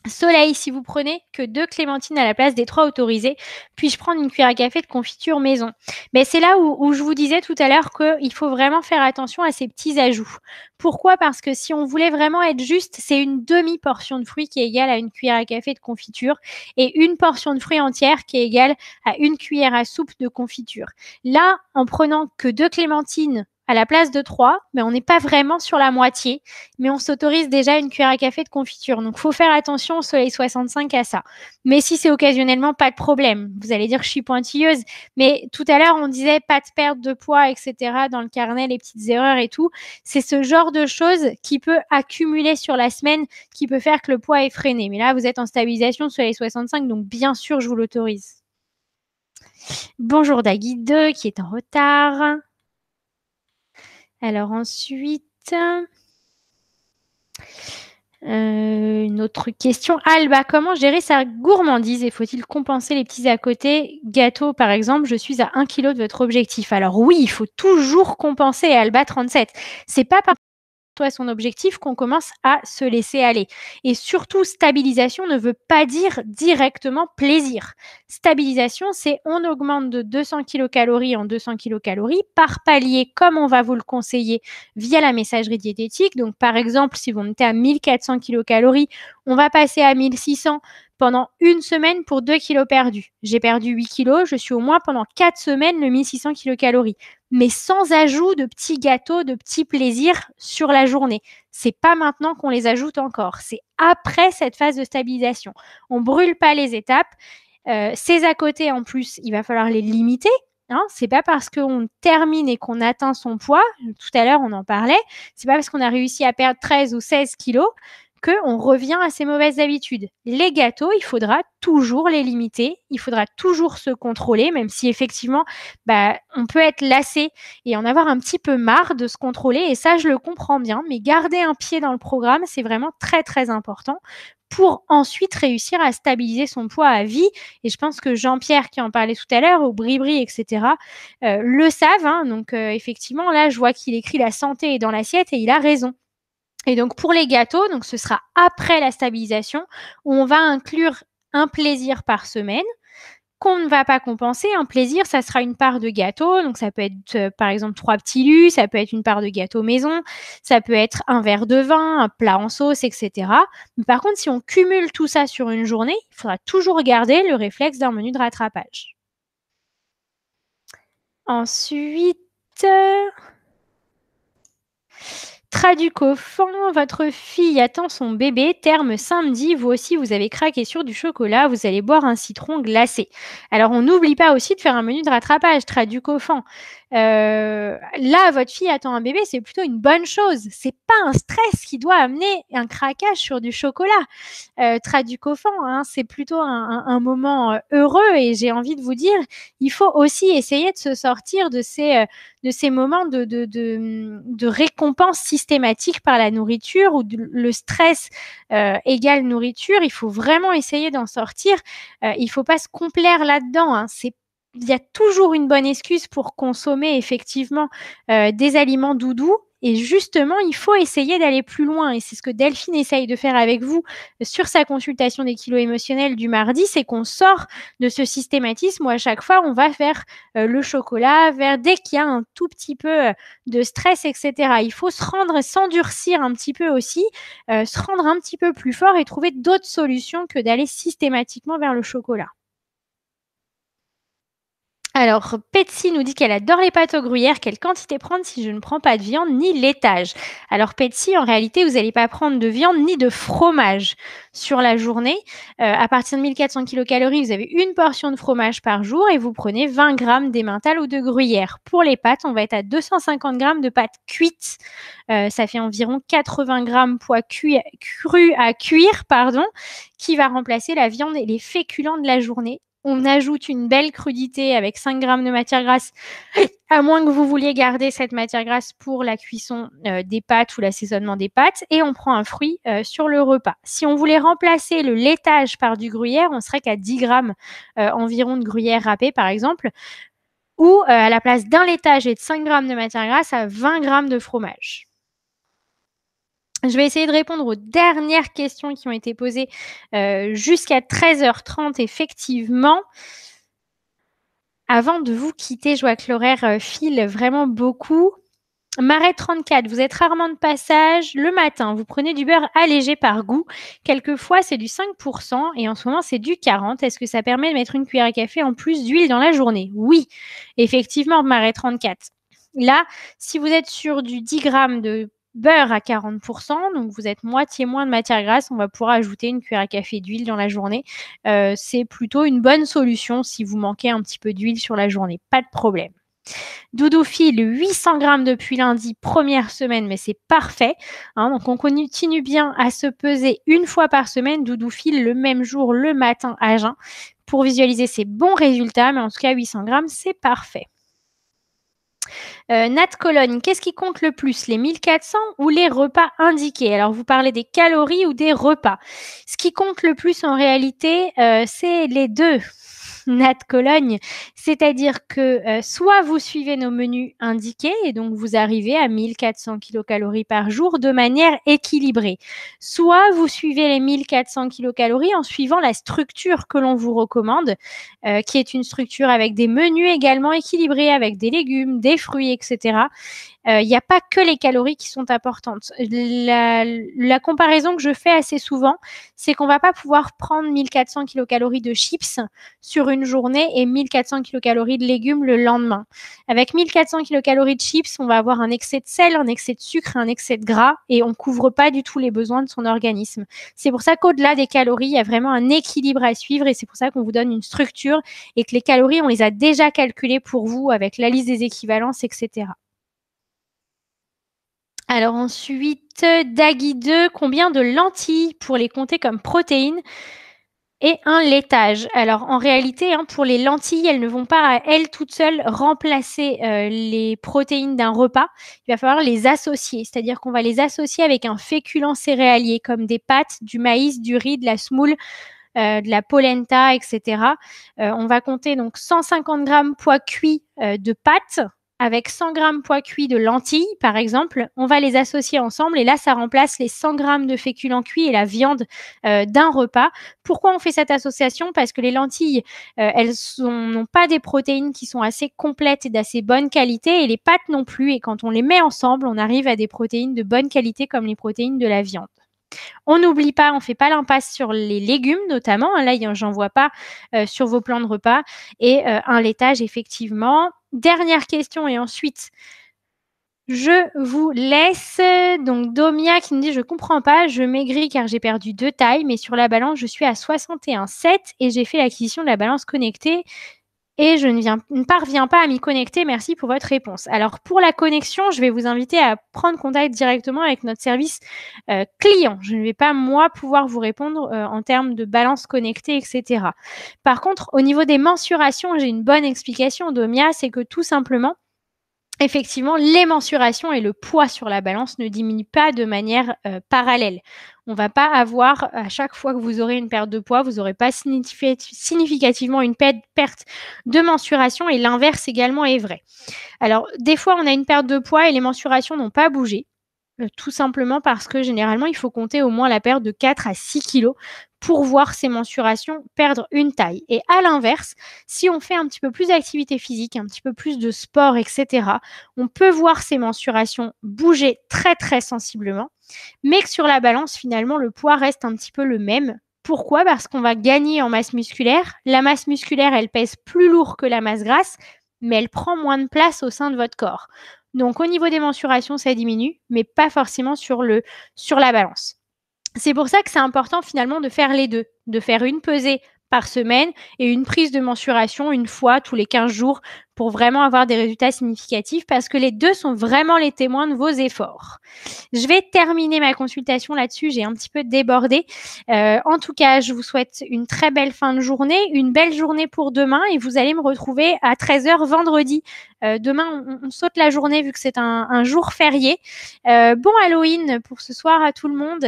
Soleil, si vous prenez que deux clémentines à la place des trois autorisées, puis-je prendre une cuillère à café de confiture maison Mais c'est là où, je vous disais tout à l'heure qu'il faut vraiment faire attention à ces petits ajouts. Pourquoi Parce que si on voulait vraiment être juste, c'est une demi-portion de fruits qui est égale à une cuillère à café de confiture et une portion de fruits entière qui est égale à une cuillère à soupe de confiture. Là, en prenant que deux clémentines à la place de 3, mais on n'est pas vraiment sur la moitié, mais on s'autorise déjà une cuillère à café de confiture. Donc, faut faire attention au soleil 65 à ça. Mais si c'est occasionnellement, pas de problème. Vous allez dire que je suis pointilleuse, mais tout à l'heure, on disait pas de perte de poids, etc. dans le carnet, les petites erreurs et tout. C'est ce genre de choses qui peut accumuler sur la semaine, qui peut faire que le poids est freiné. Mais là, vous êtes en stabilisation soleil 65, donc bien sûr, je vous l'autorise. Bonjour Dagui 2 qui est en retard. Alors ensuite, euh, une autre question. Alba, comment gérer sa gourmandise et faut-il compenser les petits à côté Gâteau, par exemple, je suis à 1 kg de votre objectif. Alors oui, il faut toujours compenser, Alba 37. C'est pas toi son objectif, qu'on commence à se laisser aller. Et surtout, stabilisation ne veut pas dire directement plaisir. Stabilisation, c'est on augmente de 200 kcal en 200 kcal par palier, comme on va vous le conseiller via la messagerie diététique. Donc, par exemple, si vous mettez à 1400 kcal, on va passer à 1600 pendant une semaine pour 2 kilos perdus. J'ai perdu 8 kilos, je suis au moins pendant 4 semaines le 1600 kilocalories. Mais sans ajout de petits gâteaux, de petits plaisirs sur la journée. C'est pas maintenant qu'on les ajoute encore. C'est après cette phase de stabilisation. On brûle pas les étapes. Euh, ces à côté, en plus, il va falloir les limiter. Hein. c'est pas parce qu'on termine et qu'on atteint son poids, tout à l'heure on en parlait, c'est pas parce qu'on a réussi à perdre 13 ou 16 kilos qu'on revient à ses mauvaises habitudes. Les gâteaux, il faudra toujours les limiter, il faudra toujours se contrôler, même si effectivement, bah, on peut être lassé et en avoir un petit peu marre de se contrôler. Et ça, je le comprends bien, mais garder un pied dans le programme, c'est vraiment très, très important pour ensuite réussir à stabiliser son poids à vie. Et je pense que Jean-Pierre qui en parlait tout à l'heure, au Bribri, etc., euh, le savent. Hein. Donc euh, effectivement, là, je vois qu'il écrit la santé est dans l'assiette et il a raison. Et donc pour les gâteaux, donc ce sera après la stabilisation où on va inclure un plaisir par semaine qu'on ne va pas compenser. Un plaisir, ça sera une part de gâteau. Donc, ça peut être, euh, par exemple, trois petits lus, ça peut être une part de gâteau maison, ça peut être un verre de vin, un plat en sauce, etc. par contre, si on cumule tout ça sur une journée, il faudra toujours garder le réflexe d'un menu de rattrapage. Ensuite, euh, Traducofan, votre fille attend son bébé, terme samedi, vous aussi vous avez craqué sur du chocolat, vous allez boire un citron glacé. Alors on n'oublie pas aussi de faire un menu de rattrapage, Traducofan. Euh, là, votre fille attend un bébé, c'est plutôt une bonne chose. C'est pas un stress qui doit amener un craquage sur du chocolat. Euh, au hein, c'est plutôt un, moment euh, heureux. Et j'ai envie de vous dire, il faut aussi essayer de se sortir de ces, euh, de ces moments de, de, de, récompense systématique par la nourriture ou le stress euh, égale nourriture. Il faut vraiment essayer d'en sortir. il faut pas se complaire là-dedans. Hein. C'est il y a toujours une bonne excuse pour consommer effectivement euh, des aliments doudous. Et justement, il faut essayer d'aller plus loin. Et c'est ce que Delphine essaye de faire avec vous euh, sur sa consultation des kilos émotionnels du mardi, c'est qu'on sort de ce systématisme où à chaque fois, on va faire euh, le chocolat, vers dès qu'il y a un tout petit peu de stress, etc. Il faut se rendre, s'endurcir un petit peu aussi, se rendre un petit peu plus fort et trouver d'autres solutions que d'aller systématiquement vers le chocolat. Alors, Petsy nous dit qu'elle adore les pâtes aux gruyères. Quelle quantité prendre si je ne prends pas de viande ni laitage Alors, Petsy, en réalité, vous n'allez pas prendre de viande ni de fromage sur la journée. Euh, à partir de 1400 kcal, vous avez une portion de fromage par jour et vous prenez 20 g d'émental ou de gruyère. Pour les pâtes, on va être à 250 g de pâtes cuites. Euh, ça fait environ 80 grammes poids cru à cuire, pardon, qui va remplacer la viande et les féculents de la journée on ajoute une belle crudité avec 5 grammes de matière grasse, à moins que vous vouliez garder cette matière grasse pour la cuisson euh, des pâtes ou l'assaisonnement des pâtes, et on prend un fruit euh, sur le repas. Si on voulait remplacer le laitage par du gruyère, on serait qu'à 10 grammes euh, environ de gruyère râpée, par exemple, ou à la place d'un laitage et de 5 grammes de matière grasse, à 20 g de fromage. Je vais essayer de répondre aux dernières questions qui ont été posées euh, jusqu'à 13h30, effectivement. Avant de vous quitter, je vois que l'horaire euh, file vraiment beaucoup. Marais 34, vous êtes rarement de passage le matin. Vous prenez du beurre allégé par goût. Quelquefois, c'est du 5% et en ce moment, c'est du 40%. Est-ce que ça permet de mettre une cuillère à café en plus d'huile dans la journée Oui, effectivement, Marais 34. Là, si vous êtes sur du 10 grammes de beurre à 40%, donc vous êtes moitié moins de matière grasse, on va pouvoir ajouter une cuillère à café d'huile dans la journée. Euh, c'est plutôt une bonne solution si vous manquez un petit peu d'huile sur la journée, pas de problème. file 800 grammes depuis lundi, première semaine, mais c'est parfait. Hein, donc on continue bien à se peser une fois par semaine, fil le même jour, le matin à jeun, pour visualiser ses bons résultats, mais en tout cas 800 grammes, c'est parfait. Euh, Nat Cologne, qu'est-ce qui compte le plus, les 1400 ou les repas indiqués Alors, vous parlez des calories ou des repas. Ce qui compte le plus en réalité, euh, c'est les deux. Nat Cologne. C'est-à-dire que euh, soit vous suivez nos menus indiqués et donc vous arrivez à 1400 kilocalories par jour de manière équilibrée, soit vous suivez les 1400 kilocalories en suivant la structure que l'on vous recommande, euh, qui est une structure avec des menus également équilibrés, avec des légumes, des fruits, etc il euh, n'y a pas que les calories qui sont importantes. La, la comparaison que je fais assez souvent, c'est qu'on va pas pouvoir prendre 1400 kilocalories de chips sur une journée et 1400 kilocalories de légumes le lendemain. Avec 1400 kilocalories de chips, on va avoir un excès de sel, un excès de sucre, un excès de gras et on couvre pas du tout les besoins de son organisme. C'est pour ça qu'au-delà des calories, il y a vraiment un équilibre à suivre et c'est pour ça qu'on vous donne une structure et que les calories, on les a déjà calculées pour vous avec la liste des équivalences, etc. Alors ensuite, Dagui 2, combien de lentilles pour les compter comme protéines et un laitage. Alors en réalité, hein, pour les lentilles, elles ne vont pas elles toutes seules remplacer euh, les protéines d'un repas. Il va falloir les associer, c'est-à-dire qu'on va les associer avec un féculent céréalier comme des pâtes, du maïs, du riz, de la semoule, euh, de la polenta, etc. Euh, on va compter donc 150 grammes poids cuit de pâtes avec 100 grammes poids cuit de lentilles, par exemple, on va les associer ensemble et là, ça remplace les 100 grammes de féculents cuit et la viande euh, d'un repas. Pourquoi on fait cette association Parce que les lentilles, euh, elles n'ont pas des protéines qui sont assez complètes et d'assez bonne qualité et les pâtes non plus. Et quand on les met ensemble, on arrive à des protéines de bonne qualité comme les protéines de la viande. On n'oublie pas, on ne fait pas l'impasse sur les légumes notamment. Hein, là, j'en vois pas euh, sur vos plans de repas. Et euh, un laitage, effectivement. Dernière question et ensuite, je vous laisse. Donc, Domia qui me dit Je ne comprends pas, je maigris car j'ai perdu deux tailles, mais sur la balance, je suis à 61,7 et j'ai fait l'acquisition de la balance connectée et je ne, viens, ne, parviens pas à m'y connecter. Merci pour votre réponse. Alors pour la connexion, je vais vous inviter à prendre contact directement avec notre service euh, client. Je ne vais pas moi pouvoir vous répondre euh, en termes de balance connectée, etc. Par contre, au niveau des mensurations, j'ai une bonne explication, Domia, c'est que tout simplement, effectivement, les mensurations et le poids sur la balance ne diminuent pas de manière euh, parallèle on va pas avoir à chaque fois que vous aurez une perte de poids, vous n'aurez pas significativement une perte de mensuration et l'inverse également est vrai. Alors des fois, on a une perte de poids et les mensurations n'ont pas bougé euh, tout simplement parce que généralement, il faut compter au moins la perte de 4 à 6 kilos pour voir ces mensurations perdre une taille. Et à l'inverse, si on fait un petit peu plus d'activité physique, un petit peu plus de sport, etc., on peut voir ces mensurations bouger très très sensiblement, mais que sur la balance, finalement, le poids reste un petit peu le même. Pourquoi Parce qu'on va gagner en masse musculaire. La masse musculaire, elle pèse plus lourd que la masse grasse, mais elle prend moins de place au sein de votre corps. Donc au niveau des mensurations, ça diminue, mais pas forcément sur, le, sur la balance. C'est pour ça que c'est important finalement de faire les deux, de faire une pesée par semaine et une prise de mensuration une fois tous les 15 jours pour vraiment avoir des résultats significatifs parce que les deux sont vraiment les témoins de vos efforts. Je vais terminer ma consultation là-dessus, j'ai un petit peu débordé. Euh, en tout cas, je vous souhaite une très belle fin de journée, une belle journée pour demain et vous allez me retrouver à 13h vendredi. Euh, demain, on, saute la journée vu que c'est un, jour férié. Euh, bon Halloween pour ce soir à tout le monde,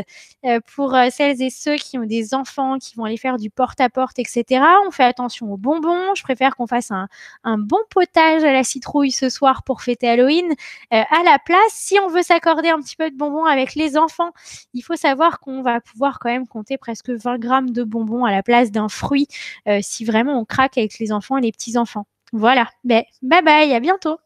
pour celles et ceux qui ont des enfants, qui vont aller faire du porte-à-porte, etc. On fait attention aux bonbons, je préfère qu'on fasse un, bon pot potage à la citrouille ce soir pour fêter Halloween. Euh, à la place, si on veut s'accorder un petit peu de bonbons avec les enfants, il faut savoir qu'on va pouvoir quand même compter presque 20 grammes de bonbons à la place d'un fruit euh, si vraiment on craque avec les enfants et les petits-enfants. Voilà, ben, bye bye, à bientôt